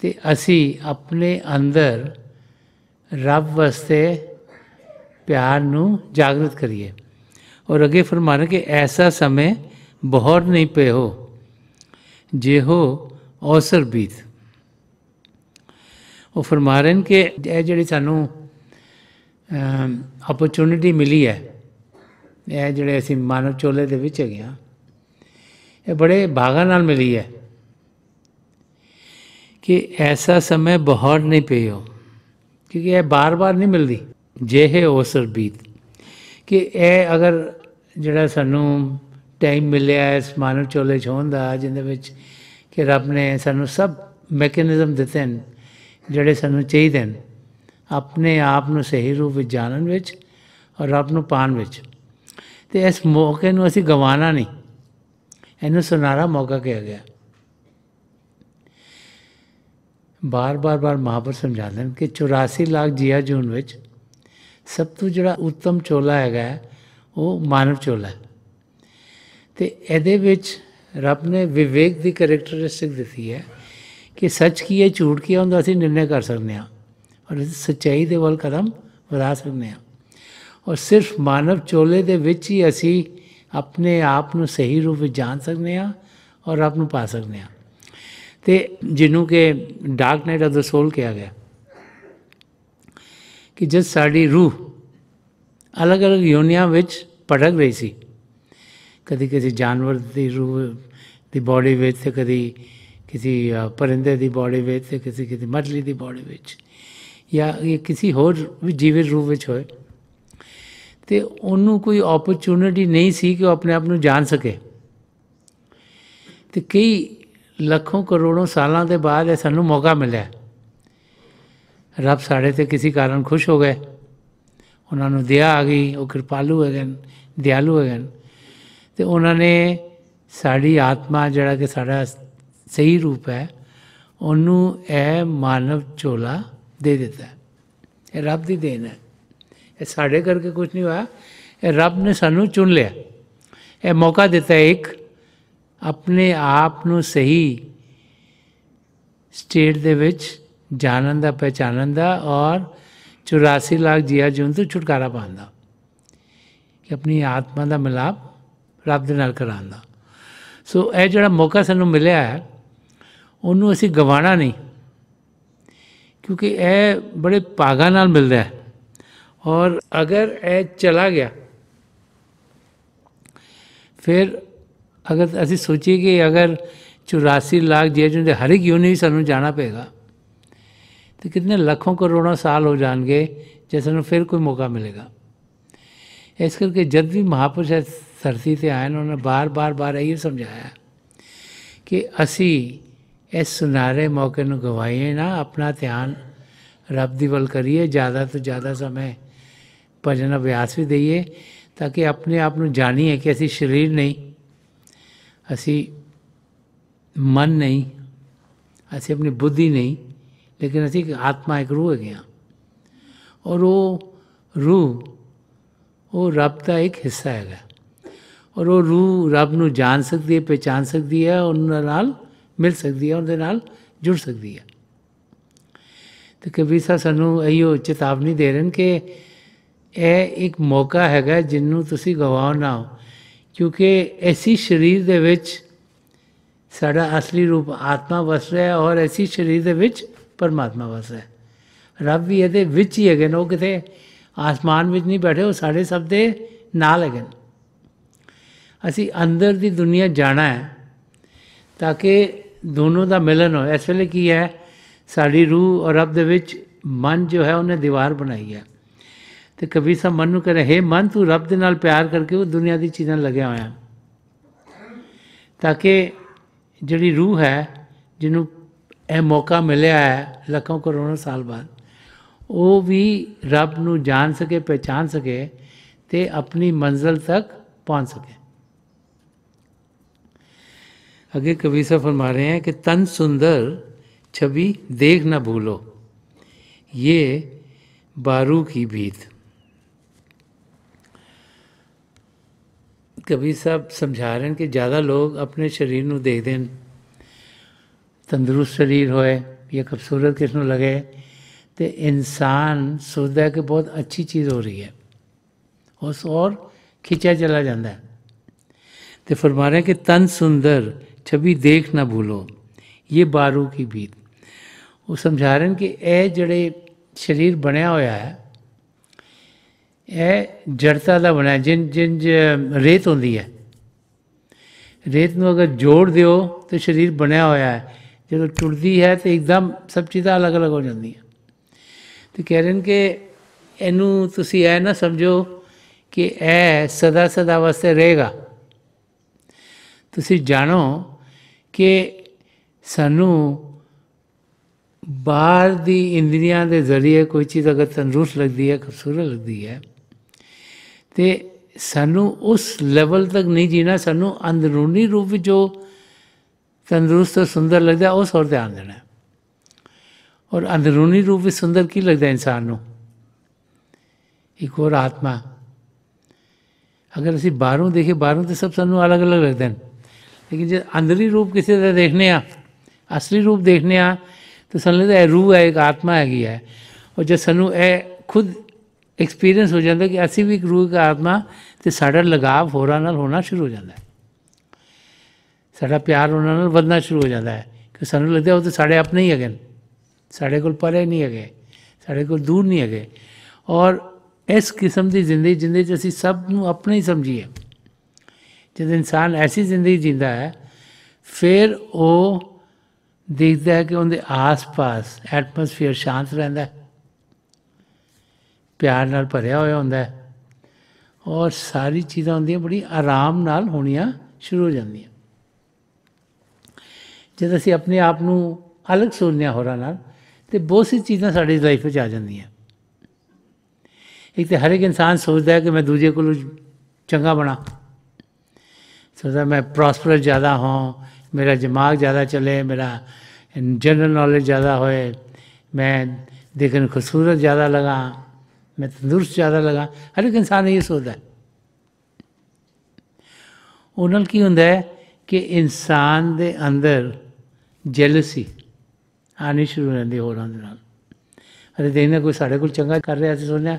ਤੇ ਅਸੀਂ ਆਪਣੇ ਅੰਦਰ ਰੱਬ ਵਾਸਤੇ ਪਿਆਰ ਨੂੰ ਜਾਗਰਤ ਕਰੀਏ ਔਰ ਅਗੇ ਫਰਮਾ ਰਹੇ ਕਿ ਐਸਾ ਸਮੇਂ ਬਹੁਤ ਨਹੀਂ ਪਏ ਹੋ ਜੇ ਹੋ ਔਸਰ ਬੀਤ ਉਹ ਫਰਮਾ ਰਹੇ ਨੇ ਕਿ ਇਹ ਜਿਹੜੀ ਸਾਨੂੰ ਅਪਰਚੁਨਿਟੀ ਮਿਲੀ ਹੈ ਇਹ ਜਿਹੜੇ ਅਸੀਂ ਮਾਨਵ ਚੋਲੇ ਦੇ ਵਿੱਚ ਹੈਗੇ ਆ ਇਹ ਬੜੇ ਬਾਗਾ ਨਾਲ ਮਿਲੀ ਹੈ ਕਿ ਐਸਾ ਸਮੇਂ ਬਹੁਤ ਨਹੀਂ ਪਿਓ ਕਿਉਂਕਿ ਇਹ ਬਾਰ-ਬਾਰ ਨਹੀਂ ਮਿਲਦੀ ਜੇ ਹੈ ਉਸਰ ਬੀਤ ਕਿ ਇਹ ਅਗਰ ਜਿਹੜਾ ਸਾਨੂੰ ਟਾਈਮ ਮਿਲਿਆ ਇਸ ਮਾਨਵ ਚੋਲੇ ਛੋਣ ਦਾ ਜਿੰਦੇ ਵਿੱਚ ਕਿ ਰੱਬ ਨੇ ਸਾਨੂੰ ਸਭ ਮੈਕੈਨਿਜ਼ਮ ਦਿੱਤੇ ਨੇ ਜਿਹੜੇ ਸਾਨੂੰ ਚਾਹੀਦੇ ਨੇ ਆਪਣੇ ਆਪ ਨੂੰ ਸਹੀ ਰੂਪ ਵਿੱਚ ਜਾਣਨ ਵਿੱਚ ਔਰ ਰੱਬ ਨੂੰ ਪਾਣ ਵਿੱਚ ਤੇ ਇਸ ਮੌਕੇ ਨੂੰ ਅਸੀਂ ਗਵਾਣਾ ਨਹੀਂ ਇਹਨੂੰ ਸੁਨਾਰਾ ਮੌਕਾ ਕਿਹਾ ਗਿਆ ਬਾਰ-ਬਾਰ ਬਾਰ ਮਹਾਪੁਰ ਸਮਝਾਉਂਦੇ ਨੇ ਕਿ 84 ਲੱਖ ਜੀਆ ਜੂਨ ਵਿੱਚ ਸਭ ਤੋਂ ਜਿਹੜਾ ਉੱਤਮ ਚੋਲਾ ਹੈਗਾ ਉਹ ਮਾਨਵ ਚੋਲਾ ਤੇ ਇਹਦੇ ਵਿੱਚ ਰੱਬ ਨੇ ਵਿਵੇਕ ਦੀ ਕੈਰੇਕਟਰਿਸਟਿਕ ਦਿੱਤੀ ਹੈ ਕਿ ਸੱਚ ਕੀ ਹੈ ਝੂਠ ਕੀ ਹੈ ਉਹਦਾ ਅਸੀਂ ਨਿਰਣਾ ਕਰ ਸਕਦੇ ਹਾਂ ਔਰ ਸਚਾਈ ਦੇ ਵੱਲ ਕਦਮ ਵਧਾ ਸਕਦੇ ਹਾਂ ਔਰ ਸਿਰਫ ਮਾਨਵ ਚੋਲੇ ਦੇ ਵਿੱਚ ਹੀ ਅਸੀਂ ਆਪਣੇ ਆਪ ਨੂੰ ਸਹੀ ਰੂਪ ਵਿੱਚ ਜਾਣ ਸਕਨੇ ਆ ਔਰ ਰੱਬ ਨੂੰ ਪਾ ਸਕਨੇ ਆ ਤੇ ਜਿਹਨੂੰ ਕਿ dark night of the soul ਕਿਹਾ ਗਿਆ ਕਿ ਜਦ ਸਾਡੀ ਰੂਹ ਅਲੱਗ-ਅਲੱਗ ਯੋਨੀਆਂ ਵਿੱਚ ਪੜਗ ਰਹੀ ਸੀ ਕਦੀ ਕਿਸੇ ਜਾਨਵਰ ਦੀ ਰੂਹ ਦੀ ਬਾਡੀ ਵਿੱਚ ਤੇ ਕਦੀ ਕਿਸੇ ਪਰਿੰਦੇ ਦੀ ਬਾਡੀ ਵਿੱਚ ਤੇ ਕਿਸੇ ਕਿਸੇ ਮੱਛਲੀ ਦੀ ਬਾਡੀ ਵਿੱਚ ਜਾਂ ਇਹ ਕਿਸੇ ਹੋਰ ਜੀਵਿਤ ਰੂਪ ਵਿੱਚ ਹੋਏ ਤੇ ਉਹਨੂੰ ਕੋਈ ਓਪਰਚੁਨਿਟੀ ਨਹੀਂ ਸੀ ਕਿ ਉਹ ਆਪਣੇ ਆਪ ਨੂੰ ਜਾਣ ਸਕੇ ਤੇ ਕਈ ਲੱਖਾਂ ਕਰੋੜਾਂ ਸਾਲਾਂ ਦੇ ਬਾਅਦ ਇਹ ਸਾਨੂੰ ਮੌਕਾ ਮਿਲਿਆ ਰੱਬ ਸਾਡੇ ਤੇ ਕਿਸੇ ਕਾਰਨ ਖੁਸ਼ ਹੋ ਗਏ ਉਹਨਾਂ ਨੂੰ ਦਇਆ ਆ ਗਈ ਉਹ ਕਿਰਪਾਲੂ ਹੋ ਗਏ ਦਿਆਲੂ ਗਏ ਤੇ ਉਹਨਾਂ ਨੇ ਸਾਡੀ ਆਤਮਾ ਜਿਹੜਾ ਕਿ ਸਾਡਾ ਸਹੀ ਰੂਪ ਹੈ ਉਹਨੂੰ ਇਹ ਮਾਨਵ ਚੋਲਾ ਦੇ ਦਿੱਤਾ ਇਹ ਰੱਬ ਦੀ ਦੇਣ ਹੈ ਇਹ ਸਾਡੇ ਕਰਕੇ ਕੁਝ ਨਹੀਂ ਹੋਇਆ ਇਹ ਰੱਬ ਨੇ ਸਾਨੂੰ ਚੁਣ ਲਿਆ ਇਹ ਮੌਕਾ ਦਿੱਤਾ ਇੱਕ ਆਪਣੇ ਆਪ ਨੂੰ ਸਹੀ ਸਟੇਟ ਦੇ ਵਿੱਚ ਜਾਣਨ ਦਾ ਪਛਾਣਨ ਦਾ ਔਰ 84 ਲੱਖ ਜੀਆ ਜੁੰਦ ਤੋਂ ਛੁਟਕਾਰਾ ਪਾਉਣ ਦਾ ਕਿ ਆਪਣੀ ਆਤਮਾ ਦਾ ਮਿਲਾਪ ਰੱਬ ਦੇ ਨਾਲ ਕਰਾਉਣ ਦਾ ਸੋ ਇਹ ਜਿਹੜਾ ਮੌਕਾ ਸਾਨੂੰ ਮਿਲਿਆ ਹੈ ਉਹਨੂੰ ਅਸੀਂ ਗਵਾਣਾ ਨਹੀਂ ਕਿਉਂਕਿ ਇਹ ਬੜੇ ਪਾਗਾ ਨਾਲ ਮਿਲਦਾ ਹੈ और अगर ए चला गया फिर अगर असं सोचिए कि अगर चौरासी लाख जेट हर एक यूनिट सू जाना पेगा तो कितने लखों करोड़ों साल हो जाएंगे जैसे सू फिर कोई मौका मिलेगा इस करके जब भी महापुरुष धरती से आए उन्होंने बार बार बार यही समझाया कि असी इस सुनहरे मौके ਨੂੰ ना अपना ध्यान रब दल करिए ज़्यादा तो ज़्यादा समय ਭਜਨ ਅਭਿਆਸ ਵੀ ਦਈਏ ਤਾਂ ਕਿ ਆਪਣੇ ਆਪ ਨੂੰ ਜਾਣੀਏ ਕਿ ਅਸੀਂ ਸਰੀਰ ਨਹੀਂ ਅਸੀਂ ਮਨ ਨਹੀਂ ਅਸੀਂ ਆਪਣੀ ਬੁੱਧੀ ਨਹੀਂ ਲੇਕਿਨ ਅਸੀਂ ਆਤਮਾ ਇੱਕ ਰੂਹ ਹੈਗੇ ਹਾਂ ਔਰ ਉਹ ਰੂਹ ਉਹ ਰੱਬ ਦਾ ਇੱਕ ਹਿੱਸਾ ਹੈਗਾ ਔਰ ਉਹ ਰੂਹ ਰੱਬ ਨੂੰ ਜਾਣ ਸਕਦੀ ਹੈ ਪਛਾਣ ਸਕਦੀ ਹੈ ਉਹਨਾਂ ਨਾਲ ਮਿਲ ਸਕਦੀ ਹੈ ਉਹਦੇ ਨਾਲ ਜੁੜ ਸਕਦੀ ਹੈ ਤੇ ਕਵੀ ਸਾਹਿਬ ਸਾਨੂੰ ਇਹੋ ਚੇਤਾਵਨੀ ਦੇ ਰਹੇ ਨੇ ਕਿ ਇਹ ਇੱਕ ਮੌਕਾ ਹੈਗਾ ਜਿੰਨੂੰ ਤੁਸੀਂ ਗਵਾਓ ਨਾ ਕਿਉਂਕਿ ਐਸੀ ਸਰੀਰ ਦੇ ਵਿੱਚ ਸਾਡਾ ਅਸਲੀ ਰੂਪ ਆਤਮਾ ਵਸ ਰਿਹਾ ਹੈ ਔਰ ਐਸੀ ਸਰੀਰ ਦੇ ਵਿੱਚ ਪਰਮਾਤਮਾ ਵਸ ਰਿਹਾ ਹੈ ਰੱਬ ਵੀ ਇਹਦੇ ਵਿੱਚ ਹੀ ਹੈਗੇ ਨੇ ਉਹ ਕਿਤੇ ਆਸਮਾਨ ਵਿੱਚ ਨਹੀਂ ਬੈਠੇ ਉਹ ਸਾਡੇ ਸਭ ਦੇ ਨਾਲ ਹੈਗੇ ਅਸੀਂ ਅੰਦਰ ਦੀ ਦੁਨੀਆ ਜਾਣਾ ਹੈ ਤਾਂ ਕਿ ਦੋਨੋਂ ਦਾ ਮਿਲਨ ਹੋ ਇਸ ਲਈ ਕੀ ਹੈ ਸਾਡੀ ਰੂਹ ਔਰ ਰੱਬ ਦੇ ਵਿੱਚ ਮਨ ਜੋ ਹੈ ਉਹਨੇ ਦੀਵਾਰ ਬਣਾਈ ਹੈ ਤੇ ਕਬੀਰ ਸਾਹਿਬ ਮਨ ਨੂੰ ਕਹਿੰਦੇ ਹੈ ਮਨ ਤੂੰ ਰੱਬ ਦੇ ਨਾਲ ਪਿਆਰ ਕਰਕੇ ਉਹ ਦੁਨੀਆ ਦੀ ਚੀਜ਼ਾਂ ਲੱਗਿਆ ਹੋਇਆ ਤਾਂ ਕਿ ਜਿਹੜੀ ਰੂਹ ਹੈ ਜਿਹਨੂੰ ਇਹ ਮੌਕਾ ਮਿਲਿਆ ਹੈ ਲੱਖਾਂ ਕਰੋੜਾਂ ਸਾਲ ਬਾਅਦ ਉਹ ਵੀ ਰੱਬ ਨੂੰ ਜਾਣ ਸਕੇ ਪਛਾਣ ਸਕੇ ਤੇ ਆਪਣੀ ਮੰਜ਼ਲ ਤੱਕ ਪਹੁੰਚ ਸਕੇ ਅਗੇ ਕਵੀ ਸਾਹਿਬ ਫਰਮਾ ਰਹੇ ਹੈ ਕਿ ਤਨ ਸੁੰਦਰ छवि ਦੇਖ ਨਾ ਭੂਲੋ ਇਹ ਬਾਰੂ ਕੀ भीत ਕਵੀ ਸਾਹਿਬ ਸਮਝਾ ਰਹੇ ਨੇ ਕਿ ਜ਼ਿਆਦਾ ਲੋਕ ਆਪਣੇ ਸਰੀਰ ਨੂੰ ਦੇਖਦੇ ਨੇ ਤੰਦਰੁਸਤ ਸਰੀਰ ਹੋਏ ਇਹ ਖੂਬਸੂਰਤ ਕਿਸ ਨੂੰ ਲਗੇ ਤੇ ਇਨਸਾਨ ਸੋਚਦਾ ਕਿ ਬਹੁਤ ਅੱਛੀ ਚੀਜ਼ ਹੋ ਰਹੀ ਹੈ ਉਸ ਔਰ ਖਿੱਚਿਆ ਚਲਾ ਜਾਂਦਾ ਤੇ ਫਰਮਾ ਰਹੇ ਕਿ ਤਨ ਸੁੰਦਰ ਛਵੀ ਦੇਖ ਨਾ ਭੁੱਲੋ ਇਹ ਬਾਰੂ ਕੀ ਬੀਤ ਉਹ ਸਮਝਾ ਰਹੇ ਕਿ ਇਹ ਜਿਹੜੇ ਸਰੀਰ ਬਣਿਆ ਹੋਇਆ ਹੈ ਇਹ ਜੜਤਾ ਦਾ ਬਣਾ ਜਿੰ ਜਿੰ ਰੇਤ ਹੁੰਦੀ ਹੈ ਰੇਤ ਨੂੰ ਅਗਰ ਜੋੜ ਦਿਓ ਤੇ ਸਰੀਰ ਬਣਿਆ ਹੋਇਆ ਹੈ ਜਦੋਂ ਟੁੱਟਦੀ ਹੈ ਤੇ ਇੱਕਦਮ ਸਭ ਚੀਜ਼ਾਂ ਅਲੱਗ-ਅਲੱਗ ਹੋ ਜਾਂਦੀਆਂ ਤੇ ਕਹਿ ਰਹੇ ਨੇ ਕਿ ਇਹਨੂੰ ਤੁਸੀਂ ਐ ਨਾ ਸਮਝੋ ਕਿ ਇਹ ਸਦਾ ਸਦਾ ਵਾਸਤੇ ਰਹੇਗਾ ਤੁਸੀਂ ਜਾਣੋ ਕਿ ਸਾਨੂੰ ਬਾਹਰ ਦੀ ਇੰਦਰੀਆਂ ਦੇ ਜ਼ਰੀਏ ਕੋਈ ਚੀਜ਼ ਅਗਰ ਤੰਦਰੁਸਤ ਲੱਗਦੀ ਹੈ ਖੂਬਸੂਰਤ ਲੱਗਦੀ ਹੈ ਤੇ ਸਾਨੂੰ ਉਸ ਲੈਵਲ ਤੱਕ ਨਹੀਂ ਜੀਣਾ ਸਾਨੂੰ ਅੰਦਰੂਨੀ ਰੂਪ ਵਿੱਚ ਜੋ ਤੰਦਰੁਸਤ ਤੇ ਸੁੰਦਰ ਲੱਗਦਾ ਉਸ ਹੋਰ ਧਿਆਨ ਦੇਣਾ ਔਰ ਅੰਦਰੂਨੀ ਰੂਪ ਵਿੱਚ ਸੁੰਦਰ ਕੀ ਲੱਗਦਾ ਇਨਸਾਨ ਨੂੰ ਇੱਕ ਹੋਰ ਆਤਮਾ ਅਗਰ ਅਸੀਂ ਬਾਹਰੋਂ ਦੇਖੇ ਬਾਹਰੋਂ ਤੇ ਸਭ ਸਾਨੂੰ ਅਲੱਗ-ਅਲੱਗ ਲੱਗਦੇ ਨੇ ਲੇਕਿਨ ਜੇ ਅੰਦਰੀ ਰੂਪ ਕਿਸੇ ਦਾ ਦੇਖਨੇ ਆ ਅਸਲੀ ਰੂਪ ਦੇਖਨੇ ਆ ਤਾਂ ਸਾਨੂੰ ਲੱਗਦਾ ਇਹ ਰੂਹ ਹੈ ਇੱਕ ਆਤਮਾ ਹੈਗੀ ਹੈ ਔਰ ਜੇ ਸਾਨੂੰ ਇਹ ਖੁਦ ਐਕਸਪੀਰੀਅੰਸ ਹੋ ਜਾਂਦਾ ਕਿ ਅਸੀਂ ਵੀ ਗੁਰੂ ਦਾ ਆਤਮਾ ਤੇ ਸਾਡਾ ਲਗਾਵ ਹੋਰਾਂ ਨਾਲ ਹੋਣਾ ਸ਼ੁਰੂ ਹੋ ਜਾਂਦਾ ਹੈ ਸਾਡਾ ਪਿਆਰ ਉਹਨਾਂ ਨਾਲ ਵਧਣਾ ਸ਼ੁਰੂ ਹੋ ਜਾਂਦਾ ਹੈ ਕਿ ਸਾਨੂੰ ਲੱਗਦਾ ਉਹ ਤਾਂ ਸਾਡੇ ਆਪਣੇ ਹੀ ਹੈਗੇ ਸਾਡੇ ਕੋਲ ਪਰੇ ਨਹੀਂ ਹੈਗੇ ਸਾਡੇ ਕੋਲ ਦੂਰ ਨਹੀਂ ਹੈਗੇ ਔਰ ਇਸ ਕਿਸਮ ਦੀ ਜ਼ਿੰਦਗੀ ਜਿੰਦੇ ਚ ਅਸੀਂ ਸਭ ਨੂੰ ਆਪਣੇ ਹੀ ਸਮਝੀਏ ਜਦ ਇਨਸਾਨ ਐਸੀ ਜ਼ਿੰਦਗੀ ਜਿੰਦਾ ਹੈ ਫਿਰ ਉਹ ਦੇਖਦਾ ਹੈ ਕਿ ਉਹਦੇ ਆਸ-ਪਾਸ ਐਟਮੋਸਫੇਅਰ ਸ਼ਾਂਤ ਰਹਿੰਦਾ ਹੈ ਪਿਆਰ ਨਾਲ ਭਰਿਆ ਹੋਇਆ ਹੁੰਦਾ ਹੈ ਔਰ ਸਾਰੀ ਚੀਜ਼ਾਂ ਹੁੰਦੀਆਂ ਬੜੀ ਆਰਾਮ ਨਾਲ ਹੋਣੀਆਂ ਸ਼ੁਰੂ ਹੋ ਜਾਂਦੀਆਂ ਜਦ ਅਸੀਂ ਆਪਣੇ ਆਪ ਨੂੰ ਅਲੱਗ ਸੋਚਨੇ ਹੋਰਾਂ ਨਾਲ ਤੇ ਬਹੁਤ ਸੀ ਚੀਜ਼ਾਂ ਸਾਡੀ ਲਾਈਫ ਵਿੱਚ ਆ ਜਾਂਦੀਆਂ ਇੱਕ ਤੇ ਹਰ ਇੱਕ ਇਨਸਾਨ ਸੋਚਦਾ ਹੈ ਕਿ ਮੈਂ ਦੂਜੇ ਕੋਲੋਂ ਚੰਗਾ ਬਣਾ ਸੋਚਦਾ ਮੈਂ ਪ੍ਰੋਸਪਰ ਜ਼ਿਆਦਾ ਹਾਂ ਮੇਰਾ ਦਿਮਾਗ ਜ਼ਿਆਦਾ ਚੱਲੇ ਮੇਰਾ ਜਨਰਲ ਨੌਲੇਜ ਜ਼ਿਆਦਾ ਹੋਏ ਮੈਂ ਦੇਖਣ ਖੂਬਸੂਰਤ ਜ਼ਿਆਦਾ ਲਗਾ ਮੈਂ ਤੰਦਰੁਸਤ ਜ਼ਿਆਦਾ ਲਗਾ ਹਰ ਇੱਕ ਇਨਸਾਨ ਇਹ ਸੋਚਦਾ ਉਹਨਾਂ ਕੀ ਹੁੰਦਾ ਹੈ ਕਿ ਇਨਸਾਨ ਦੇ ਅੰਦਰ ਜੈਲਸੀ ਆਣੀ ਸ਼ੁਰੂ ਹੋ ਜਾਂਦੀ ਹੋਰਾਂ ਦੇ ਨਾਲ ਅਰੇ ਦੇਖਣਾ ਕੋਈ ਸਾਡੇ ਕੋਲ ਚੰਗਾ ਕਰ ਰਿਹਾ ਸੀ ਸੋਨਿਆ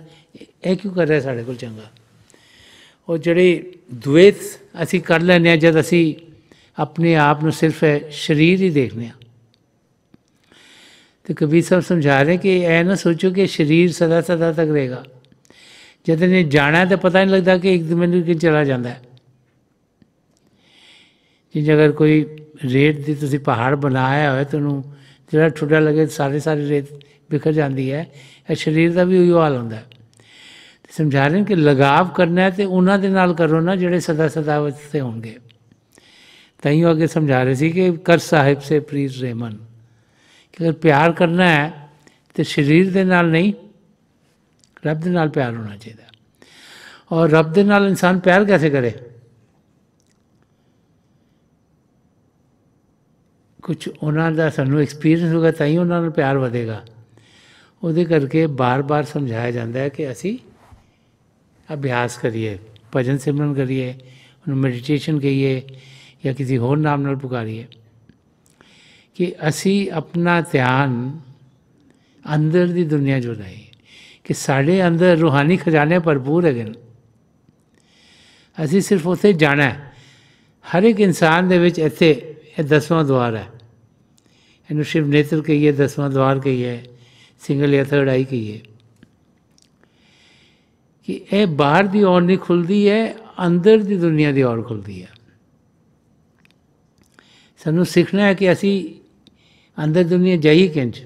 ਇਹ ਕਿਉਂ ਕਰ ਰਿਹਾ ਸਾਡੇ ਕੋਲ ਚੰਗਾ ਉਹ ਜਿਹੜੇ ਦੁਇਤ ਅਸੀਂ ਕਰ ਲੈਂਦੇ ਆ ਜਦ ਅਸੀਂ ਆਪਣੇ ਆਪ ਨੂੰ ਸਿਰਫ ਸ਼ਰੀਰ ਹੀ ਦੇਖਦੇ ਆ ਤੇ ਕਬੀਰ ਸਾਹਿਬ ਸਮਝਾ ਰਹੇ ਕਿ ਐ ਨਾ ਸੋਚੋ ਕਿ ਸਰੀਰ ਸਦਾ ਸਦਾ ਤੱਕ ਰਹੇਗਾ ਜਦ ਨੇ ਜਾਣਾ ਤਾਂ ਪਤਾ ਨਹੀਂ ਲੱਗਦਾ ਕਿ ਇੱਕ ਦਿਨ ਕਿ ਚਲਾ ਜਾਂਦਾ ਹੈ ਜੇ ਅਗਰ ਕੋਈ ਰੇਤ ਦੀ ਤੁਸੀਂ ਪਹਾੜ ਬਣਾਇਆ ਹੋਵੇ ਤੁਹਾਨੂੰ ਜਿਹੜਾ ਛੁੱਟਾ ਲਗੇ ਸਾਰੇ ਸਾਰੇ ਰੇਤ ਬਿਖਰ ਜਾਂਦੀ ਹੈ ਇਹ ਸਰੀਰ ਦਾ ਵੀ ਉਹੀ ਹਾਲ ਹੁੰਦਾ ਹੈ ਸਮਝਾ ਰਹੇ ਕਿ ਲਗਾਵ ਕਰਨਾ ਹੈ ਤੇ ਉਹਨਾਂ ਦੇ ਨਾਲ ਕਰੋ ਨਾ ਜਿਹੜੇ ਸਦਾ ਸਦਾ ਤੇ ਹੋਣਗੇ ਤਾਂ ਹੀ ਅੱਗੇ ਸਮਝਾ ਰਹੇ ਸੀ ਕਿ ਕਰ ਸਾਹਿਬ ਸੇ ਪ੍ਰੀਤ ਰਹਿਮਨ ਜੇ ਅਗਰ ਪਿਆਰ ਕਰਨਾ ਹੈ ਤੇ ਸਰੀਰ ਦੇ ਨਾਲ ਨਹੀਂ ਰੱਬ ਦੇ ਨਾਲ ਪਿਆਰ ਹੋਣਾ ਚਾਹੀਦਾ ਔਰ ਰੱਬ ਦੇ ਨਾਲ ਇਨਸਾਨ ਪਿਆਰ ਕਿਵੇਂ ਕਰੇ ਕੁਝ ਉਹਨਾਂ ਦਾ ਸਾਨੂੰ ਐਕਸਪੀਰੀਅੰਸ ਹੋਗਾ ਤਾਂ ਹੀ ਉਹਨਾਂ ਨਾਲ ਪਿਆਰ ਵਧੇਗਾ ਉਹਦੇ ਕਰਕੇ ਬਾਰ-ਬਾਰ ਸਮਝਾਇਆ ਜਾਂਦਾ ਹੈ ਕਿ ਅਸੀਂ ਅਭਿਆਸ ਕਰੀਏ ਭਜਨ ਸਿਮਰਨ ਕਰੀਏ ਉਹਨੂੰ ਮੈਡੀਟੇਸ਼ਨ ਕਹੀਏ ਜਾਂ ਕਿਸੇ ਹੋਰ ਨਾਮ ਨਾਲ ਪੁਕਾਰੀਏ ਕਿ ਅਸੀਂ ਆਪਣਾ ਧਿਆਨ ਅੰਦਰ ਦੀ ਦੁਨੀਆ ਜੋ ਰਹੀ ਕਿ ਸਾਡੇ ਅੰਦਰ ਰੂਹਾਨੀ ਖਜ਼ਾਨੇ ਭਰਪੂਰ ਹੈਗੇ ਅਸੀਂ ਸਿਰਫ ਉਥੇ ਜਾਣਾ ਹੈ ਹਰ ਇੱਕ ਇਨਸਾਨ ਦੇ ਵਿੱਚ ਇੱਥੇ ਇਹ ਦਸਵਾਂ ਦਵਾਰ ਹੈ ਇਹਨੂੰ ਸ਼ਿਵ ਨੇਤਰ ਕਹੀਏ ਦਸਵਾਂ ਦਵਾਰ ਕਹੀਏ ਸਿੰਗਲ ਜਾਂ ਥਰਡ ਆਈ ਕਹੀਏ ਕਿ ਇਹ ਬਾਹਰ ਦੀ ਔਰ ਨਹੀਂ ਖੁੱਲਦੀ ਹੈ ਅੰਦਰ ਦੀ ਦੁਨੀਆ ਦੀ ਔਰ ਖੁੱਲਦੀ ਹੈ ਸਾਨੂੰ ਸਿੱਖਣਾ ਹੈ ਕਿ ਅਸੀਂ ਅੰਦਰ ਦੁਨੀਆ ਜਾਈ ਕਿੰਜ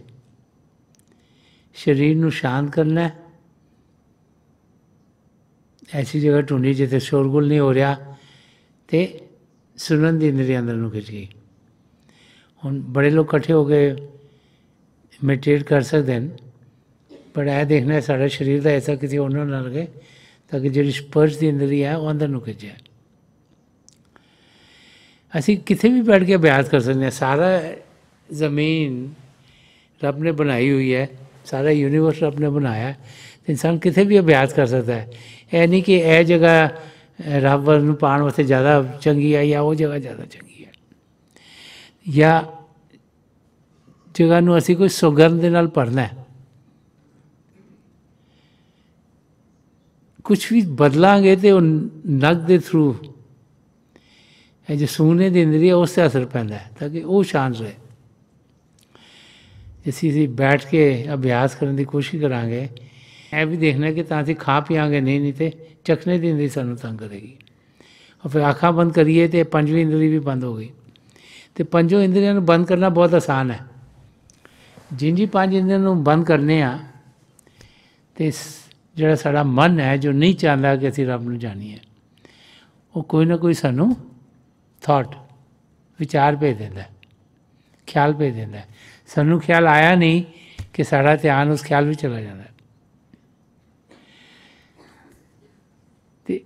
ਸਰੀਰ ਨੂੰ ਸ਼ਾਂਤ ਕਰਨਾ ਹੈ ਐਸੀ ਜਗ੍ਹਾ ਢੂੰਡੀ ਜਿੱਥੇ ਸ਼ੋਰਗੁਲ ਨਹੀਂ ਹੋ ਰਿਹਾ ਤੇ ਸੁਣਨ ਦੀ ਇੰਦਰੀ ਅੰਦਰ ਨੂੰ ਖਿੱਚ ਗਈ ਹੁਣ ਬੜੇ ਲੋਕ ਇਕੱਠੇ ਹੋ ਗਏ ਮੈਡੀਟੇਟ ਕਰ ਸਕਦੇ ਨੇ ਪਰ ਇਹ ਦੇਖਣਾ ਸਾਡਾ ਸਰੀਰ ਦਾ ਐਸਾ ਕਿਸੇ ਉਹਨਾਂ ਨਾਲ ਲਗੇ ਤਾਂ ਕਿ ਜਿਹੜੀ ਸਪਰਸ਼ ਦੀ ਇੰਦਰੀ ਹੈ ਉਹ ਅੰਦਰ ਨੂੰ ਖਿੱਚੇ ਅਸੀਂ ਕਿਤੇ ਵੀ ਬੈਠ ਕੇ ਅਭਿਆਸ ਕਰ ਸਕਦੇ ਹਾਂ ਸਾਰਾ ਜ਼ਮੀਨ ਰੱਬ ਨੇ ਬਣਾਈ ਹੋਈ ਹੈ ਸਾਰਾ ਯੂਨੀਵਰਸ ਰੱਬ ਨੇ ਬਣਾਇਆ ਤੇ ਇਨਸਾਨ ਕਿਤੇ ਵੀ ਅਭਿਆਸ ਕਰ ਸਕਦਾ ਹੈ ਇਹ ਨਹੀਂ ਕਿ ਇਹ ਜਗ੍ਹਾ ਰੱਬ ਨੂੰ ਪਾਣ ਵਾਸਤੇ ਜ਼ਿਆਦਾ ਚੰਗੀ ਹੈ ਜਾਂ ਉਹ ਜਗ੍ਹਾ ਜ਼ਿਆਦਾ ਚੰਗੀ ਹੈ ਜਾਂ ਜਗ੍ਹਾ ਨੂੰ ਅਸੀਂ ਕੋਈ ਸੁਗੰਧ ਦੇ ਨਾਲ ਭਰਨਾ ਹੈ ਕੁਝ ਵੀ ਬਦਲਾਂਗੇ ਤੇ ਉਹ ਨਗ ਦੇ ਥਰੂ ਇਹ ਜੋ ਸੋਨੇ ਦੀ ਇੰਦਰੀ ਉਸ ਤੇ ਅਸਰ ਪੈਂਦਾ ਤਾਂ ਕਿ ਉਹ ਸ਼ਾਂਤ ਰਹੇ ਅਸੀਂ ਜੀ ਬੈਠ ਕੇ ਅਭਿਆਸ ਕਰਨ ਦੀ ਕੋਸ਼ਿਸ਼ ਕਰਾਂਗੇ ਇਹ ਵੀ ਦੇਖਣਾ ਕਿ ਤਾਂ ਅਸੀਂ ਖਾ ਪੀਾਂਗੇ ਨਹੀਂ ਨਹੀਂ ਤੇ ਚਖਣੇ ਦੀ ਇੰਦਰੀ ਸਾਨੂੰ ਤੰਗ ਕਰੇਗੀ ਔਰ ਫਿਰ ਅੱਖਾਂ ਬੰਦ ਕਰੀਏ ਤੇ ਪੰਜਵੀਂ ਇੰਦਰੀ ਵੀ ਬੰਦ ਹੋ ਗਈ ਤੇ ਪੰਜੋ ਇੰਦਰੀਆਂ ਨੂੰ ਬੰਦ ਕਰਨਾ ਬਹੁਤ ਆਸਾਨ ਹੈ ਜੀ ਪੰਜ ਇੰਦਰੀਆਂ ਨੂੰ ਬੰਦ ਕਰਨੇ ਆ ਤੇ ਜਿਹੜਾ ਸਾਡਾ ਮਨ ਹੈ ਜੋ ਨਹੀਂ ਚਾਹੁੰਦਾ ਕਿ ਅਸੀਂ ਰੱਬ ਨੂੰ ਜਾਣੀਏ ਉਹ ਕੋਈ ਨਾ ਕੋਈ ਸਾਨੂੰ ਥਾਟ ਵਿਚਾਰ ਭੇਜ ਦਿੰਦਾ ਖਿਆਲ ਭੇਜ ਦਿੰਦਾ ਸਾਨੂੰ ਖਿਆਲ ਆਇਆ ਨਹੀਂ ਕਿ ਸਾਡਾ ਧਿਆਨ ਉਸ ਖਿਆਲ ਵਿੱਚ ਚਲਾ ਜਾਂਦਾ ਤੇ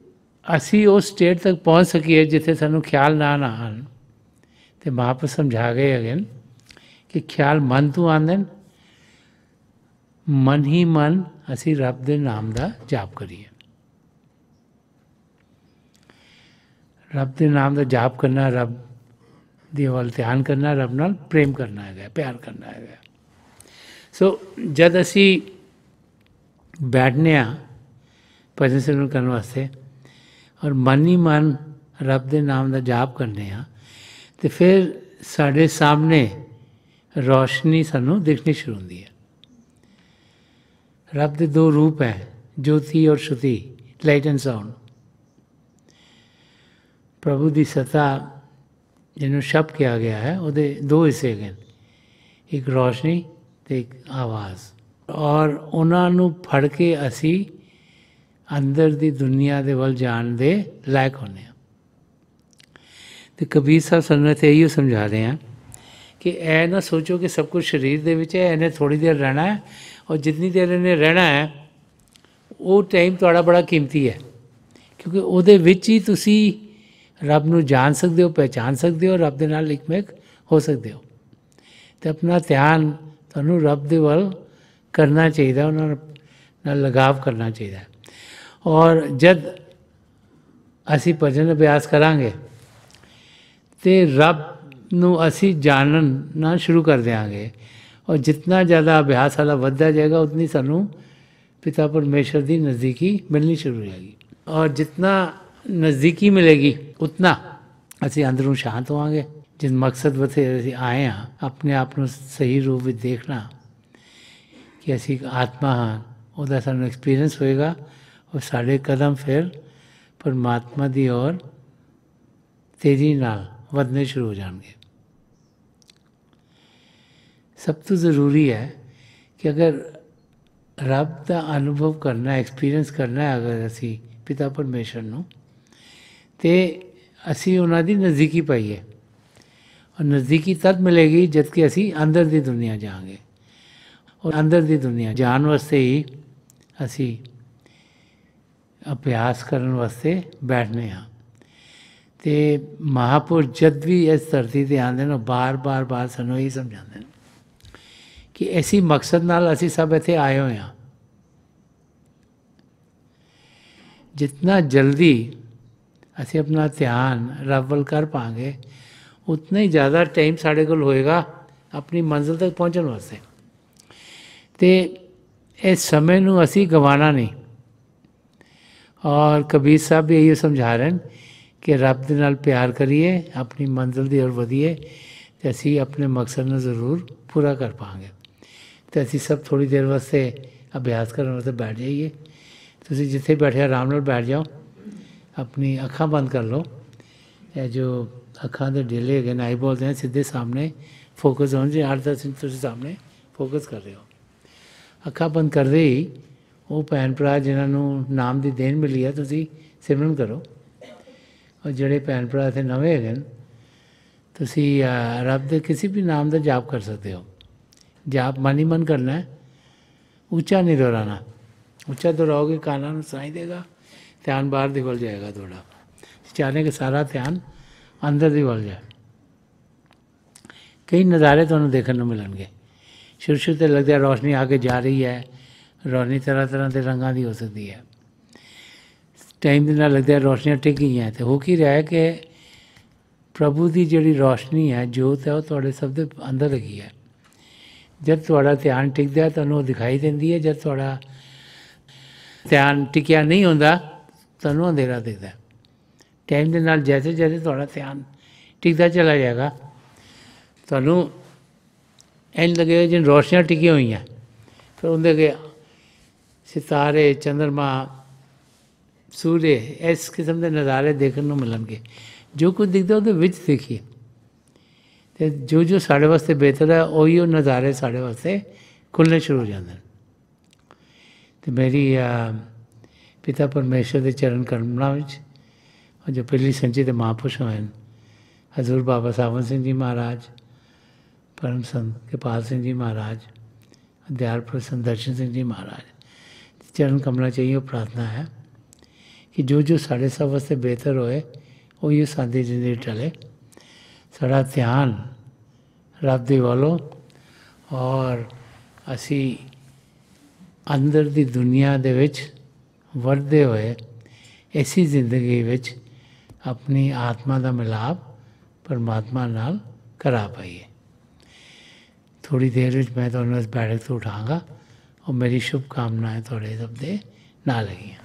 ਅਸੀਂ ਉਸ ਸਟੇਟ ਤੱਕ ਪਹੁੰਚ ਸਕੀਏ ਜਿੱਥੇ ਸਾਨੂੰ ਖਿਆਲ ਨਾ ਨਾ ਆਣ ਤੇ ਮਾਪ ਸਮਝਾ ਗਏ ਅਗੇ ਕਿ ਖਿਆਲ ਮਨ ਤੋਂ ਆਉਂਦੇ ਨੇ ਮਨ ਹੀ ਮਨ ਅਸੀਂ ਰੱਬ ਦੇ ਨਾਮ ਦਾ ਜਾਪ ਕਰੀਏ ਰੱਬ ਦੇ ਨਾਮ ਦਾ ਜਾਪ ਕਰਨਾ ਰੱਬ ਦੇ ਵੱਲ ਧਿਆਨ ਕਰਨਾ ਰੱਬ ਨਾਲ ਪ੍ਰੇਮ ਕਰਨਾ ਹੈਗਾ ਪਿਆਰ ਕਰਨਾ ਹੈਗਾ ਸੋ ਜਦ ਅਸੀਂ ਬੈਠਨੇ ਆ ਭਜਨ ਸਿਮਰਨ ਕਰਨ ਵਾਸਤੇ ਔਰ ਮਨ ਹੀ ਮਨ ਰੱਬ ਦੇ ਨਾਮ ਦਾ ਜਾਪ ਕਰਨੇ ਆ ਤੇ ਫਿਰ ਸਾਡੇ ਸਾਹਮਣੇ ਰੋਸ਼ਨੀ ਸਾਨੂੰ ਦਿਖਣੀ ਸ਼ੁਰੂ ਹੁੰਦੀ ਹੈ ਰੱਬ ਦੇ ਦੋ ਰੂਪ ਹੈ ਜੋਤੀ ਔਰ ਸ਼ੁਤੀ ਲਾਈਟ ਐਂਡ ਸਾਊਂਡ ਪ੍ਰਭੂ ਦੀ ਸਤਾ ਜਿਹਨੂੰ ਸ਼ਬ ਕਿਹਾ ਗਿਆ ਹੈ ਉਹਦੇ ਦੋ ਹਿੱਸੇ ਹਨ ਇੱਕ ਰੋਸ਼ਨੀ ਤੇ ਇੱਕ ਆਵਾਜ਼ ਔਰ ਉਹਨਾਂ ਨੂੰ ਫੜ ਕੇ ਅਸੀਂ ਅੰਦਰ ਦੀ ਦੁਨੀਆ ਦੇ ਵੱਲ ਜਾਣ ਦੇ ਲਾਇਕ ਹੁੰਦੇ ਆ ਤੇ ਕਬੀਰ ਸਾਹਿਬ ਸਾਨੂੰ ਇਹ ਹੀ ਸਮਝਾ ਰਹੇ ਆ ਕਿ ਐ ਨਾ ਸੋਚੋ ਕਿ ਸਭ ਕੁਝ ਸਰੀਰ ਦੇ ਵਿੱਚ ਹੈ ਇਹਨੇ ਥੋੜੀ ਦੇਰ ਰਹਿਣਾ ਹੈ ਔਰ ਜਿੰਨੀ ਦੇਰ ਇਹਨੇ ਰਹਿਣਾ ਹੈ ਉਹ ਟਾਈਮ ਤੁਹਾਡਾ ਬੜਾ ਕੀਮਤੀ ਹੈ ਕਿਉਂਕਿ ਉਹਦੇ ਵਿੱਚ ਹੀ ਤੁਸੀਂ ਰੱਬ ਨੂੰ ਜਾਣ ਸਕਦੇ ਹੋ ਪਹਿਚਾਨ ਸਕਦੇ ਹੋ ਰੱਬ ਦੇ ਨਾਲ ਲਿਕਮੇਕ ਹੋ ਸਕਦੇ ਹੋ ਤੇ ਆਪਣਾ ਧਿਆਨ ਤੁਹਾਨੂੰ ਰੱਬ ਦੇ ਵੱਲ ਕਰਨਾ ਚਾਹੀਦਾ ਉਹਨਾਂ ਨਾਲ ਲਗਾਵ ਕਰਨਾ ਚਾਹੀਦਾ ਔਰ ਜਦ ਅਸੀਂ ਭਜਨ ਅਭਿਆਸ ਕਰਾਂਗੇ ਤੇ ਰੱਬ ਨੂੰ ਅਸੀਂ ਜਾਣਨ ਨਾ ਸ਼ੁਰੂ ਕਰ ਦੇਾਂਗੇ ਔਰ ਜਿੰਨਾ ਜ਼ਿਆਦਾ ਅਭਿਆਸ ਹਲਾ ਵੱਧਦਾ ਜਾਏਗਾ ਉਤਨੀ ਸਾਨੂੰ ਪਿਤਾ ਪਰਮੇਸ਼ਰ ਦੀ ਨਜ਼ਦੀਕੀ ਮਿਲਣੀ ਸ਼ੁਰੂ ਹੋ ਜਾਏਗੀ ਔਰ ਜਿੰਨਾ नज़दीकी मिलेगी उतना असि अंदरों शांत हो गए जिन मकसद वे आए हाँ अपने आप को सही रूप में देखना कि असी आत्मा हाँ वह सू एक्सपीरियंस होएगा और साढ़े कदम फिर परमात्मा की ओर तेजी वधने शुरू हो जाएंगे सब तो जरूरी है कि अगर रब का अनुभव करना एक्सपीरियंस करना है अगर असी पिता परमेश्वर परमेशर ਤੇ ਅਸੀਂ ਉਹਨਾਂ ਦੀ ਨਜ਼ਦੀਕੀ ਹੈ ਔਰ ਨਜ਼ਦੀਕੀ ਤਦ ਮਿਲੇਗੀ ਜਦ ਕਿ ਅਸੀਂ ਅੰਦਰ ਦੀ ਦੁਨੀਆ ਜਾਾਂਗੇ ਔਰ ਅੰਦਰ ਦੀ ਦੁਨੀਆ ਜਾਣ ਵਾਸਤੇ ਹੀ ਅਸੀਂ ਅਭਿਆਸ ਕਰਨ ਵਾਸਤੇ ਬੈਠਨੇ ਹਾਂ ਤੇ ਮਹਾਪੁਰ ਜਦ ਵੀ ਇਸ ਧਰਤੀ ਤੇ ਆਉਂਦੇ ਨੇ ਬਾਰ-ਬਾਰ ਬਾਰ ਸਾਨੂੰ ਇਹ ਸਮਝਾਉਂਦੇ ਨੇ ਕਿ ਐਸੀ ਮਕਸਦ ਨਾਲ ਅਸੀਂ ਸਭ ਇੱਥੇ ਆਏ ਹੋਏ ਆ ਜਿੰਨਾ ਜਲਦੀ ਅਸੀਂ ਆਪਣਾ ਧਿਆਨ ਰੱਬ ਵੱਲ ਕਰ ਪਾਂਗੇ ਉਤਨਾ ਹੀ ਜ਼ਿਆਦਾ ਟਾਈਮ ਸਾਡੇ ਕੋਲ ਹੋਏਗਾ ਆਪਣੀ ਮੰਜ਼ਿਲ ਤੱਕ ਪਹੁੰਚਣ ਵਾਸਤੇ ਤੇ ਇਸ ਸਮੇਂ ਨੂੰ ਅਸੀਂ ਗਵਾਣਾ ਨਹੀਂ ਔਰ ਕਬੀਰ ਸਾਹਿਬ ਵੀ ਇਹ ਸਮਝਾ ਰਹੇ ਹਨ ਕਿ ਰੱਬ ਦੇ ਨਾਲ ਪਿਆਰ ਕਰੀਏ ਆਪਣੀ ਮੰਜ਼ਿਲ ਦੀ ਔਰ ਵਧੀਏ ਤੇ ਅਸੀਂ ਆਪਣੇ ਮਕਸਦ ਨੂੰ ਜ਼ਰੂਰ ਪੂਰਾ ਕਰ ਪਾਵਾਂਗੇ ਤੇ ਅਸੀਂ ਸਭ ਥੋੜੀ ਦੇਰ ਵਾਸਤੇ ਅਭਿਆਸ ਕਰਨ ਵਾਸਤੇ ਬੈਠ ਜਾਈਏ ਤੁਸੀਂ ਜਿੱਥੇ ਬੈਠੇ ਆਰਾਮ ਨਾਲ ਬੈਠ ਜਾਓ ਆਪਣੀ ਅੱਖਾਂ ਬੰਦ ਕਰ ਲਓ ਇਹ ਜੋ ਅੱਖਾਂ ਦੇ ਡੇਲੇ ਹੈਗੇ ਨੇ ਆਈ ਦੇ ਸਿੱਧੇ ਸਾਹਮਣੇ ਫੋਕਸ ਹੋਣ ਜੇ 8-10 ਇੰਚ ਤੁਸੀਂ ਸਾਹਮਣੇ ਫੋਕਸ ਕਰ ਰਹੇ ਹੋ ਅੱਖਾਂ ਬੰਦ ਕਰਦੇ ਹੀ ਉਹ ਭੈਣ ਭਰਾ ਜਿਨ੍ਹਾਂ ਨੂੰ ਨਾਮ ਦੀ ਦੇਣ ਮਿਲੀ ਹੈ ਤੁਸੀਂ ਸਿਮਰਨ ਕਰੋ ਔਰ ਜਿਹੜੇ ਭੈਣ ਭਰਾ ਇੱਥੇ ਨਵੇਂ ਹੈਗੇ ਤੁਸੀਂ ਰੱਬ ਦੇ ਕਿਸੇ ਵੀ ਨਾਮ ਦਾ ਜਾਪ ਕਰ ਸਕਦੇ ਹੋ ਜਾਪ ਮਨ ਮਨ ਕਰਨਾ ਹੈ ਉੱਚਾ ਨਹੀਂ ਦੁਹਰਾਣਾ ਉੱਚਾ ਦੁਹਰਾਓਗੇ ਕਾਨਾਂ ਨੂੰ ਸਾਈ ਦੇਗਾ ध्यान बाहर दिखल जाएगा थोड़ा चाहने के सारा ध्यान अंदर दिखल जाए कई नज़ारे तो देखने को मिलेंगे शुरू शुरू तो लगता है रोशनी आके जा रही है रोशनी तरह तरह के रंगा की हो सकती है टाइम के लगता है रोशनियाँ टिक गई हैं तो हो कि रहा है कि प्रभु की जोड़ी रोशनी है जोत है वो थोड़े सब अंदर लगी है जब थोड़ा ध्यान टिकता है तो दिखाई देती है जब थोड़ा ध्यान टिकया नहीं होता ਤੁਹਾਨੂੰ ਅੰਧੇਰਾ ਦਿਖਦਾ ਟਾਈਮ ਦੇ ਨਾਲ ਜੈਸੇ ਜੈਸੇ ਤੁਹਾਡਾ ਧਿਆਨ ਟਿਕਦਾ ਚਲਾ ਜਾਏਗਾ ਤੁਹਾਨੂੰ ਐਨ ਲੱਗੇਗਾ ਜਿਵੇਂ ਰੋਸ਼ਨੀਆਂ ਟਿਕੀਆਂ ਹੋਈਆਂ ਫਿਰ ਉਹਦੇ ਕੇ ਸਿਤਾਰੇ ਚੰਦਰਮਾ ਸੂਰਜ ਇਸ ਕਿਸਮ ਦੇ ਨਜ਼ਾਰੇ ਦੇਖਣ ਨੂੰ ਮਿਲਣਗੇ ਜੋ ਕੁਝ ਦਿਖਦਾ ਉਹਦੇ ਵਿੱਚ ਦੇਖੀਏ ਤੇ ਜੋ ਜੋ ਸਾਡੇ ਵਾਸਤੇ ਬਿਹਤਰ ਹੈ ਉਹੀ ਉਹ ਨਜ਼ਾਰੇ ਸਾਡੇ ਵਾਸਤੇ ਖੁੱਲਣੇ ਸ਼ੁਰੂ ਹੋ ਜਾਂਦੇ ਨੇ ਤੇ ਮੇਰੀ ਆ ਪਿਤਾ ਪਰਮੇਸ਼ਰ ਦੇ ਚਰਨ ਕਰਮਣਾ ਵਿੱਚ ਜੋ ਪਹਿਲੀ ਸੰਚਿਤ ਦੇ ਮਹਾਪੁਰਸ਼ ਹੋਏ ਹਜ਼ੂਰ ਬਾਬਾ ਸਾਵਨ ਸਿੰਘ ਜੀ ਮਹਾਰਾਜ ਪਰਮ ਸੰਤ ਕਿਪਾਲ ਸਿੰਘ ਜੀ ਮਹਾਰਾਜ ਅਧਿਆਰ ਪ੍ਰਸੰਨ ਦਰਸ਼ਨ ਸਿੰਘ ਜੀ ਮਹਾਰਾਜ ਚਰਨ ਕਮਲਾ ਚਾਹੀਏ ਉਹ ਪ੍ਰਾਰਥਨਾ ਹੈ ਕਿ ਜੋ ਜੋ ਸਾਡੇ ਸਭ ਵਾਸਤੇ ਬਿਹਤਰ ਹੋਏ ਉਹ ਇਹ ਸਾਡੀ ਜਿੰਦੇ ਟਲੇ ਸਾਡਾ ਧਿਆਨ ਰੱਬ ਦੇ ਵੱਲ ਔਰ ਅਸੀਂ ਅੰਦਰ ਦੀ ਦੁਨੀਆ ਦੇ ਵਿੱਚ ਵਰਦੇ ਹੋਏ ਐਸੀ ਜ਼ਿੰਦਗੀ ਵਿੱਚ ਆਪਣੀ ਆਤਮਾ ਦਾ ਮਿਲਾਪ ਪਰਮਾਤਮਾ ਨਾਲ ਕਰਾ ਪਾਈਏ ਥੋੜੀ ਦੇਰ ਵਿੱਚ ਮੈਂ ਤੁਹਾਨੂੰ ਇਸ ਬੈਠਕ ਤੋਂ ਉਠਾਂਗਾ ਔਰ ਮੇਰੀ ਸ਼ੁਭ ਕਾਮਨਾਵਾਂ ਤੁਹਾਡੇ ਸਭ ਦੇ ਨਾਲ ਲੱਗੀਆਂ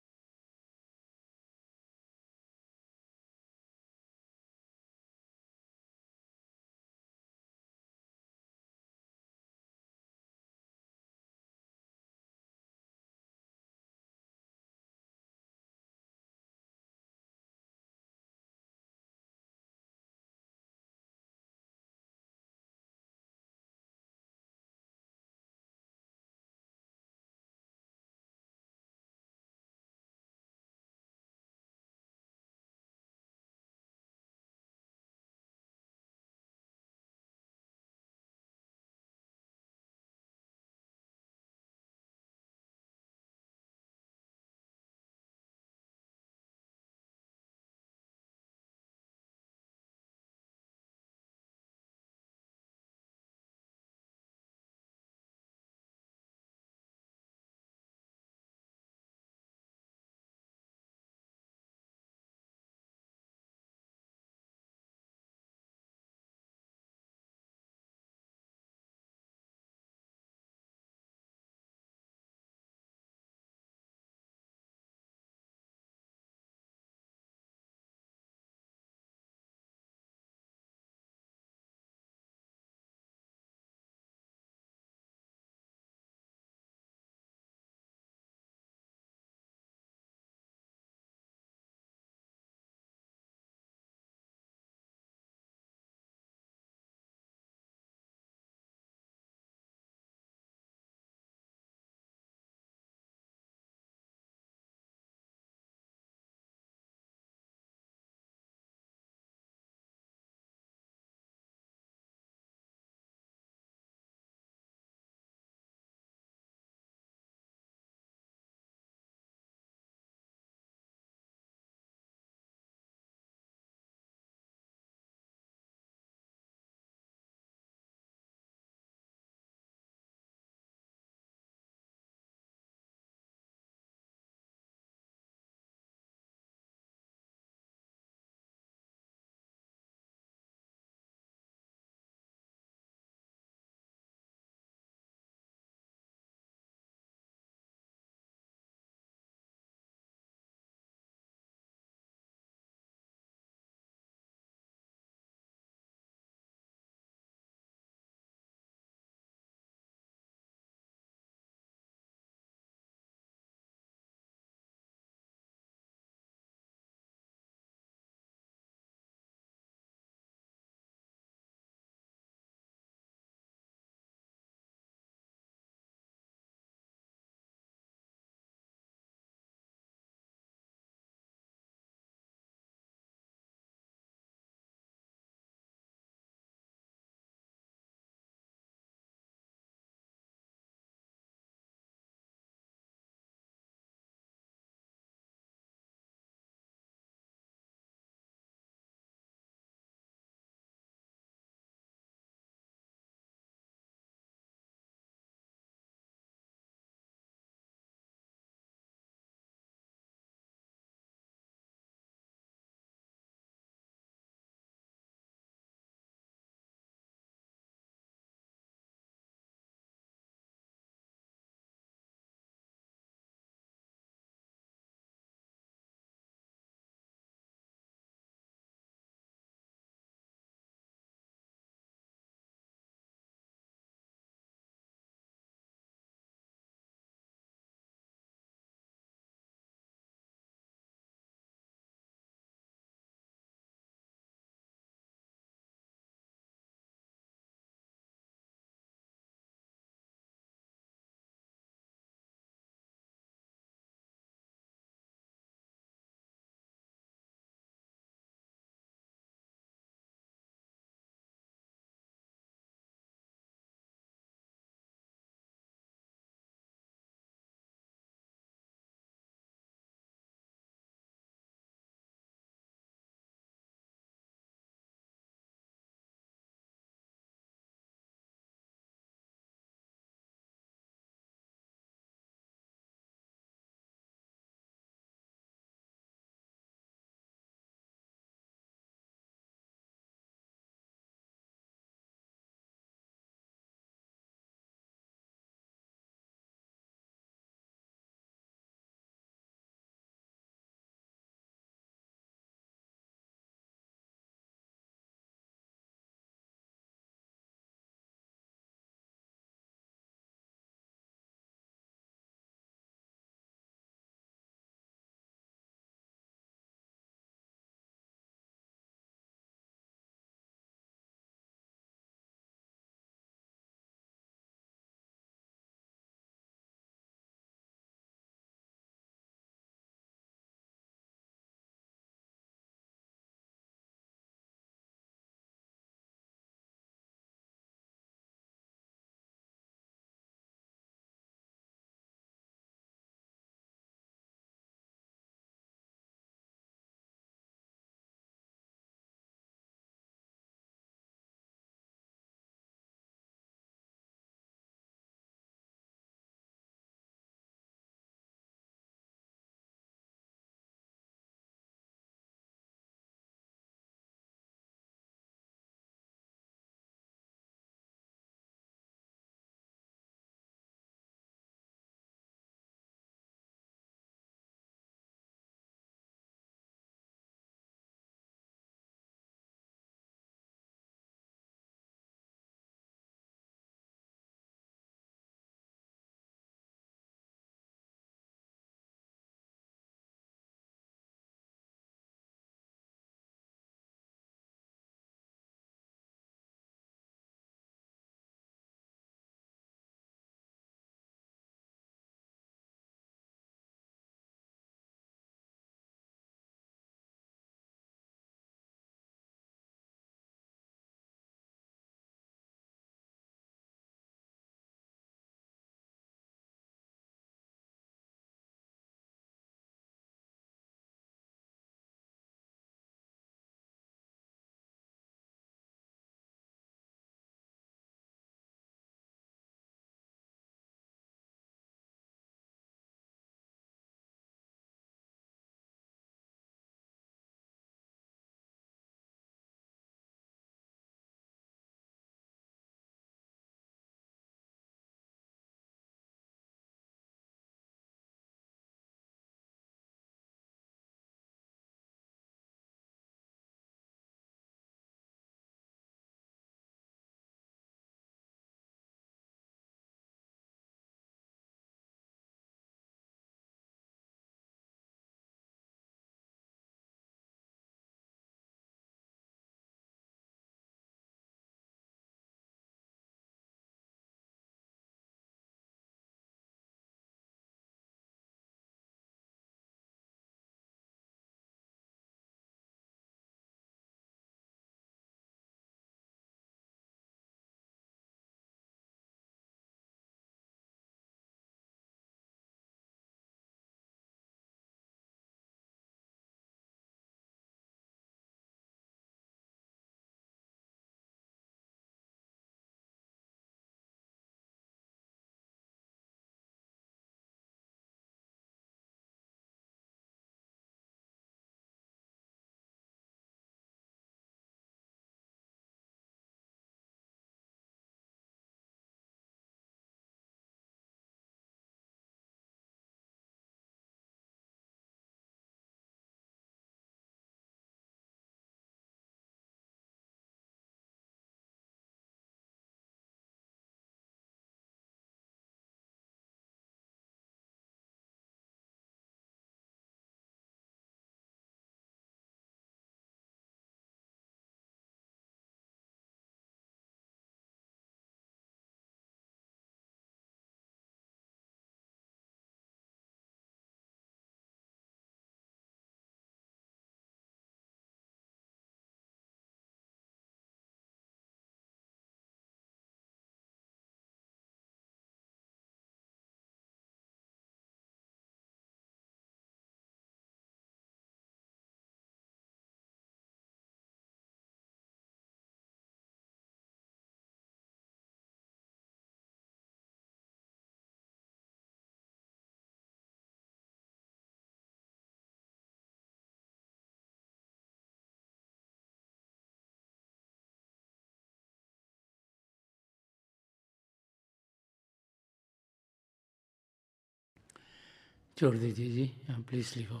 छोड़ दीजिए जी हाँ प्लीज़ लिखो